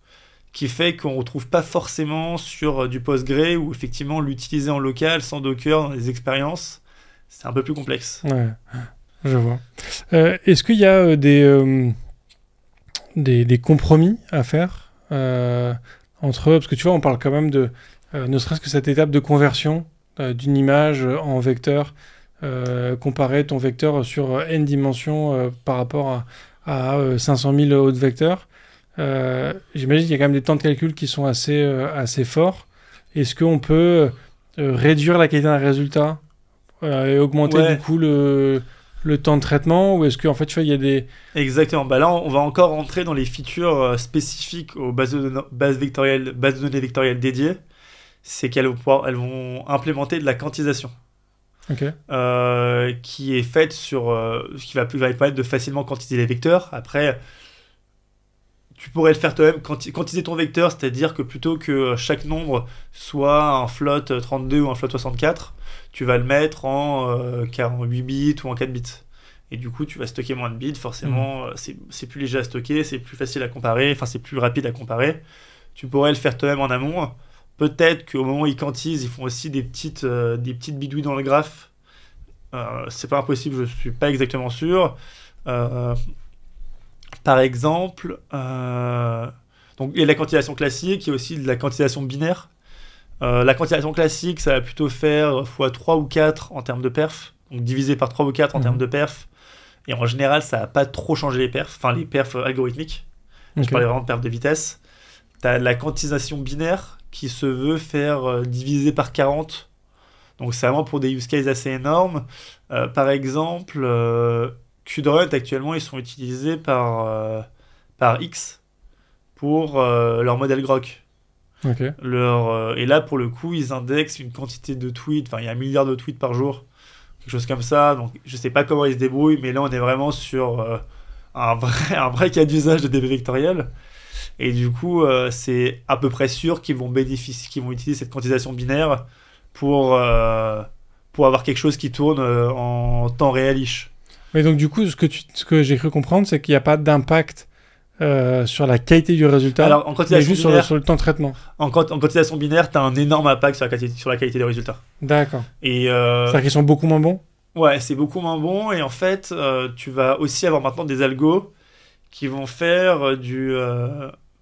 qui fait qu'on ne retrouve pas forcément sur euh, du Postgre ou effectivement l'utiliser en local sans Docker dans les expériences, c'est un peu plus complexe. Ouais, je vois. Euh, est-ce qu'il y a euh, euh, des, des, compromis à faire entre. Parce que tu vois, on parle quand même de. ne serait-ce que cette étape de conversion d'une image en vecteur, comparer ton vecteur sur n dimensions par rapport à, à 500 000 autres vecteurs. J'imagine qu'il y a quand même des temps de calcul qui sont assez, assez forts. Est-ce qu'on peut réduire la qualité d'un résultat et augmenter du coup le, le temps de traitement ou est-ce qu'en en fait tu vois il y a des exactement bah là on va encore rentrer dans les features euh, spécifiques aux bases de données, bases vectorielles de données vectorielles dédiées c'est qu'elles vont elles vont implémenter de la quantisation ok euh, qui est faite sur euh, ce qui va, va permettre de facilement quantiser les vecteurs après tu pourrais le faire toi-même quantiser ton vecteur c'est-à-dire que plutôt que chaque nombre soit un float 32 ou un float 64 tu vas le mettre en 48 euh, bits ou en 4 bits. Et du coup, tu vas stocker moins de bits, forcément, mm. euh, c'est plus léger à stocker, c'est plus facile à comparer, enfin, c'est plus rapide à comparer. Tu pourrais le faire toi-même en amont. Peut-être qu'au moment où ils quantisent, ils font aussi des petites, euh, des petites bidouilles dans le graphe. c'est pas impossible, je suis pas exactement sûr. par exemple, donc, il y a la quantisation classique, il y a aussi de la quantisation binaire. Euh, la quantisation classique, ça va plutôt faire x3 ou 4 en termes de perf, donc divisé par 3 ou 4 en termes mhm. de perf. Et en général, ça n'a pas trop changé les perfs, enfin les perfs euh, algorithmiques. Je parlais vraiment de perfs de vitesse. Tu as la quantisation binaire qui se veut faire divisé euh, diviser par 40. Donc c'est vraiment pour des use cases assez énormes. par exemple, Qdrut, actuellement, ils sont utilisés par, par X pour leur modèle Grok. Leur, euh, et là, pour le coup, ils indexent une quantité de tweets, enfin, il y a un milliard de tweets par jour, quelque chose comme ça. Donc, je sais pas comment ils se débrouillent, mais là, on est vraiment sur euh, un, vrai, cas d'usage de DB vectoriel. Et du coup, euh, c'est à peu près sûr qu'ils vont bénéficier, qu'ils vont utiliser cette quantisation binaire pour, pour avoir quelque chose qui tourne en temps réel-ish. Mais donc, du coup, ce que, ce que j'ai cru comprendre, c'est qu'il n'y a pas d'impact euh, sur la qualité du résultat, Alors, mais juste sur le, temps de traitement. En, en binaire, tu as un énorme impact sur la qualité, sur la qualité des résultats. D'accord. Et euh... C'est-à-dire qu'ils sont beaucoup moins bons Ouais, c'est beaucoup moins bon. Et en fait, euh, tu vas aussi avoir maintenant des algos qui vont faire euh, du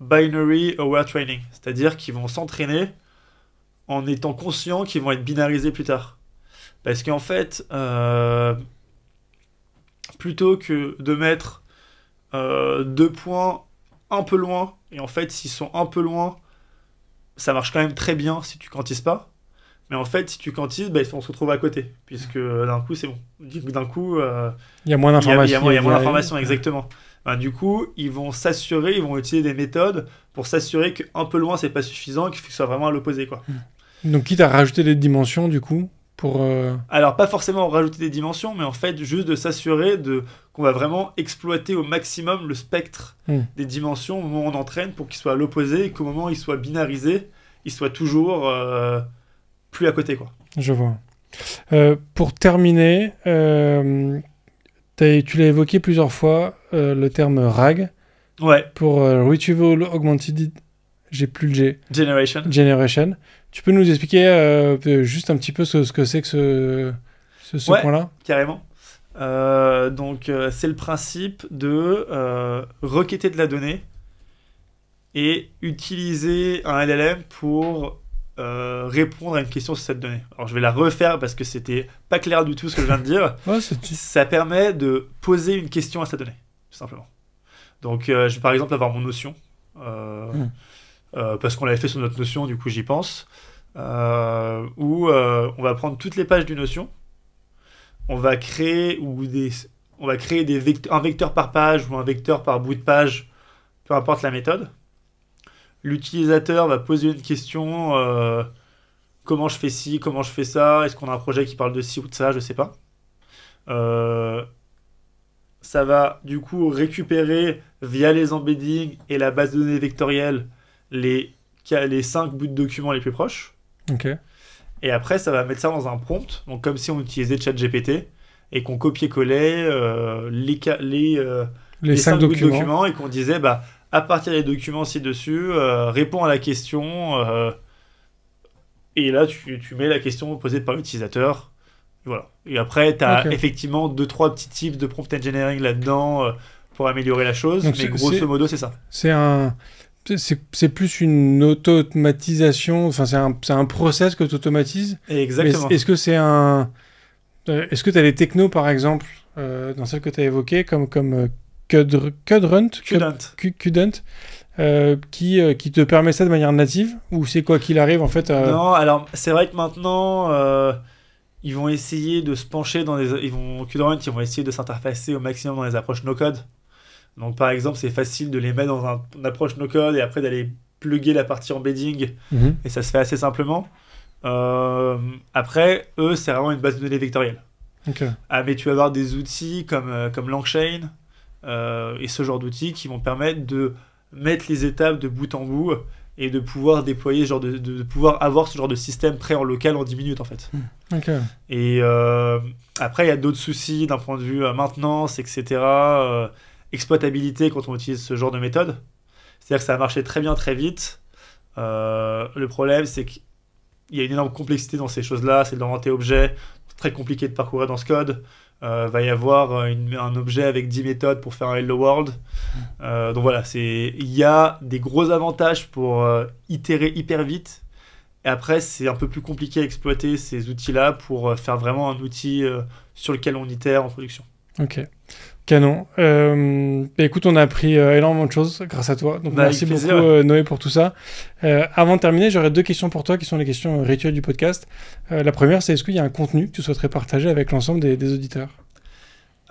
binary aware training, c'est-à-dire qu'ils vont s'entraîner en étant conscients qu'ils vont être binarisés plus tard. Parce qu'en fait, plutôt que de mettre euh, deux points un peu loin, et en fait, s'ils sont un peu loin, ça marche quand même très bien si tu quantises pas. Mais en fait, si tu quantises, bah, on se retrouve à côté, puisque d'un coup, c'est bon. D'un coup, euh, il y a moins d'informations. Il y a, moins d'informations, exactement. Bah, du coup, ils vont s'assurer, ils vont utiliser des méthodes pour s'assurer qu'un peu loin, c'est pas suffisant, qu'il faut que soit vraiment à l'opposé. quoi. Hmm. Donc, quitte à rajouter des dimensions, du coup, pour. Euh, Alors, pas forcément rajouter des dimensions, mais en fait, juste de s'assurer de on va vraiment exploiter au maximum le spectre hmm. des dimensions au moment où on entraîne pour qu'il soit à l'opposé et qu'au moment où il soit binarisé, il soit toujours euh, plus à côté. Quoi. Je vois. Euh, pour terminer, euh, tu l'as évoqué plusieurs fois, le terme RAG. Ouais. Pour Retrieval Augmented, j'ai plus le G. Generation. Generation. Tu peux nous expliquer juste un petit peu ce, que c'est que ce, ce, point-là Carrément. Euh, donc euh, c'est le principe de euh, requêter de la donnée et utiliser un LLM pour répondre à une question sur cette donnée. Alors je vais la refaire parce que c'était pas clair du tout ce que je viens de dire. Ça permet de poser une question à cette donnée, tout simplement. Donc je vais par exemple avoir mon notion, hmm. parce qu'on l'avait fait sur notre notion, du coup j'y pense, où on va prendre toutes les pages du notion on va créer ou des, on va créer des vecteurs, un vecteur par page ou un vecteur par bout de page, peu importe la méthode. L'utilisateur va poser une question euh, comment je fais ci, comment je fais ça, est-ce qu'on a un projet qui parle de ci ou de ça, je sais pas. Euh, ça va du coup récupérer via les embeddings et la base de données vectorielle les, les 5 bouts de documents les plus proches. Ok. Et après, ça va mettre ça dans un prompt, donc comme si on utilisait ChatGPT et qu'on copiait-collait euh, les, euh, les, les, cinq, documents. et qu'on disait bah, à partir des documents ci-dessus, euh, réponds à la question. et là, tu, mets la question posée par l'utilisateur. Voilà. Et après, tu as effectivement deux, trois petits types de prompt engineering là-dedans pour améliorer la chose. mais grosso modo, c'est ça. C'est un. C'est plus une auto-automatisation, enfin c'est un, process que tu automatises. Exactement. Est-ce que c'est un... Euh, est-ce que tu as des technos par exemple, euh, dans celles que tu as évoquées, comme, comme euh, Cudrunt, Cudrunt. qui, qui te permet ça de manière native Ou c'est quoi qu'il arrive en fait Non, alors c'est vrai que maintenant ils vont essayer de se pencher dans les. Ils vont, ils vont essayer de s'interfacer au maximum dans les approches no-code. Donc par exemple, c'est facile de les mettre dans un, approche no-code et après d'aller plugger la partie embedding mhm. et ça se fait assez simplement. Euh, après, eux, c'est vraiment une base de données vectorielle. Ah, mais tu vas avoir des outils comme, euh, comme Langchain euh, et ce genre d'outils qui vont permettre de mettre les étapes de bout en bout et de pouvoir déployer, genre de, pouvoir avoir ce genre de système prêt en local en 10 minutes en fait. Hmm. Et après, il y a d'autres soucis d'un point de vue maintenance, etc exploitabilité quand on utilise ce genre de méthode. C'est-à-dire que ça a marché très bien très vite. Euh, le problème, c'est qu'il y a une énorme complexité dans ces choses-là. C'est d'inventer objet, très compliqué de parcourir dans ce code. Euh, va y avoir euh, un objet avec 10 méthodes pour faire un Hello World. Mm. Euh, donc voilà, il y a des gros avantages pour itérer hyper vite. Et après, c'est un peu plus compliqué à exploiter ces outils-là pour faire vraiment un outil sur lequel on itère en production. Ok. Canon. Euh, bah, écoute, on a appris euh, énormément de choses grâce à toi. Donc bah, merci beaucoup euh, Noé pour tout ça. avant de terminer, j'aurais deux questions pour toi qui sont les questions rituelles du podcast. la première, c'est est-ce qu'il y a un contenu que tu souhaiterais partager avec l'ensemble des, auditeurs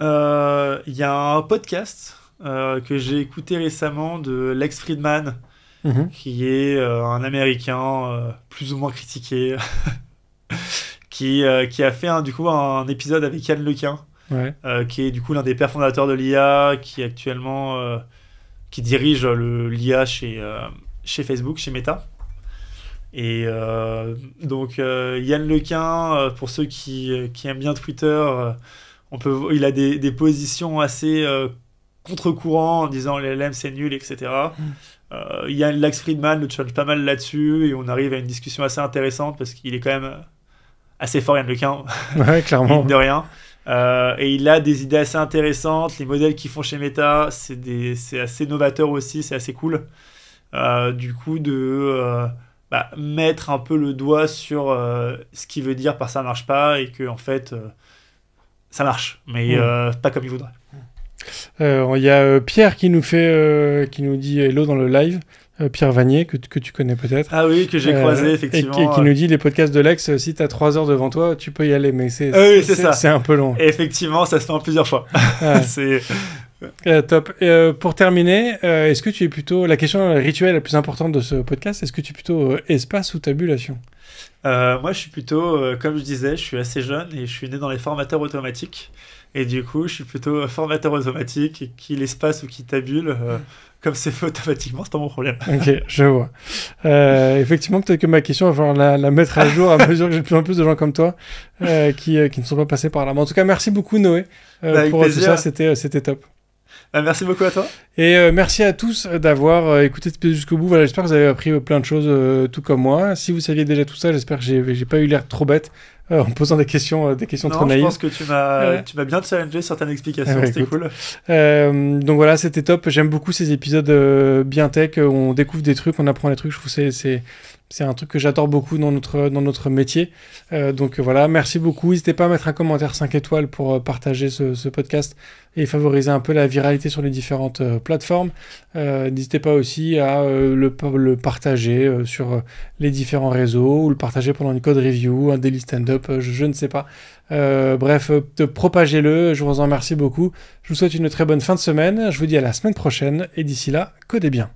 Il y a un podcast que j'ai écouté récemment de Lex Friedman, mhm. qui est un Américain plus ou moins critiqué, qui, qui a fait du coup un épisode avec Yann Lequin. Euh, qui est du coup l'un des pères fondateurs de l'IA, qui actuellement euh, qui dirige l'IA chez, euh, chez Facebook, chez Meta. Et donc Yann Lequin, pour ceux qui, qui, aiment bien Twitter, on peut, il a des, des positions assez contre-courant en disant LLM c'est nul, etc. Mm. Euh, Yann Lax Friedman le change pas mal là-dessus et on arrive à une discussion assez intéressante parce qu'il est quand même assez fort, Yann Lequin. clairement. de rien. Euh, et il a des idées assez intéressantes. Les modèles qu'ils font chez Meta, c'est assez novateur aussi, c'est assez cool. Euh, du coup, de euh, bah, mettre un peu le doigt sur ce qu'il veut dire par ça ne marche pas et que en fait ça marche, mais hmm. pas comme il voudrait. Il y a Pierre qui nous fait, qui nous dit hello dans le live. Euh, Pierre Vanier, que, que tu connais peut-être. Ah oui, que j'ai euh, croisé, effectivement. Et, qui nous euh. dit les podcasts de l'ex, si tu as 3 heures devant toi, tu peux y aller, mais c'est ah c'est un peu long. effectivement, ça se fait en plusieurs fois. Ah. c'est. top. pour terminer, est-ce que tu es plutôt la question rituelle la plus importante de ce podcast Est-ce que tu es plutôt espace ou tabulation euh, moi, je suis plutôt, euh, comme je disais, je suis assez jeune et je suis né dans les formateurs automatiques. Et du coup, je suis plutôt formateur automatique qui l'espace ou qui tabule, euh, mm. comme c'est fait automatiquement, c'est pas mon problème. ok, je vois. effectivement, peut-être que ma question, va la, mettre à jour à mesure que j'ai de plus en plus de gens comme toi qui, ne sont pas passés par là. Mais en tout cas, merci beaucoup, Noé, bah, pour tout ça. C'était top. Euh, merci beaucoup à toi. Et euh, merci à tous euh, d'avoir écouté jusqu'au bout. Voilà, j'espère que vous avez appris plein de choses, tout comme moi. Si vous saviez déjà tout ça, j'espère que j'ai pas eu l'air trop bête en posant des questions, des questions non, trop naïves. Je pense que tu m'as, tu bien challengé certaines explications. c'était cool. donc voilà, c'était top. J'aime beaucoup ces épisodes bien tech. On découvre des trucs, on apprend des trucs. Je trouve c'est, c'est c'est un truc que j'adore beaucoup dans notre, dans notre métier. Euh, donc euh, voilà, merci beaucoup. N'hésitez pas à mettre un commentaire 5 étoiles pour euh, partager ce, podcast et favoriser un peu la viralité sur les différentes plateformes. N'hésitez pas aussi à le, partager sur les différents réseaux ou le partager pendant une code review, un daily stand-up, je, je, ne sais pas. bref, propagez-le. Je vous en remercie beaucoup. Je vous souhaite une très bonne fin de semaine. Je vous dis à la semaine prochaine et d'ici là, codez bien.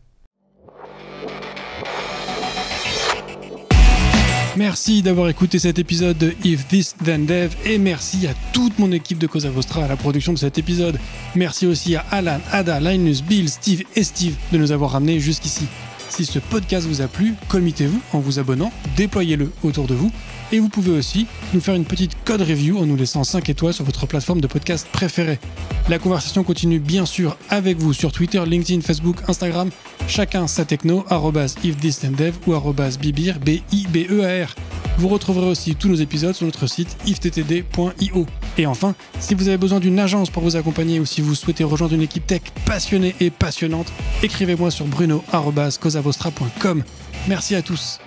Merci d'avoir écouté cet épisode de If This Then Dev et merci à toute mon équipe de Cosa Vostra à la production de cet épisode. Merci aussi à Alan, Ada, Linus, Bill, Steve et Steve de nous avoir ramenés jusqu'ici. Si ce podcast vous a plu, committez-vous en vous abonnant, déployez-le autour de vous et vous pouvez aussi nous faire une petite code review en nous laissant 5 étoiles sur votre plateforme de podcast préférée. La conversation continue bien sûr avec vous sur Twitter, LinkedIn, Facebook, Instagram, chacun sa techno, ifdistendev ou bibir, b i b e a r Vous retrouverez aussi tous nos épisodes sur notre site ifttd.io. Et enfin, si vous avez besoin d'une agence pour vous accompagner ou si vous souhaitez rejoindre une équipe tech passionnée et passionnante, écrivez-moi sur bruno.cosavostra.com. Merci à tous.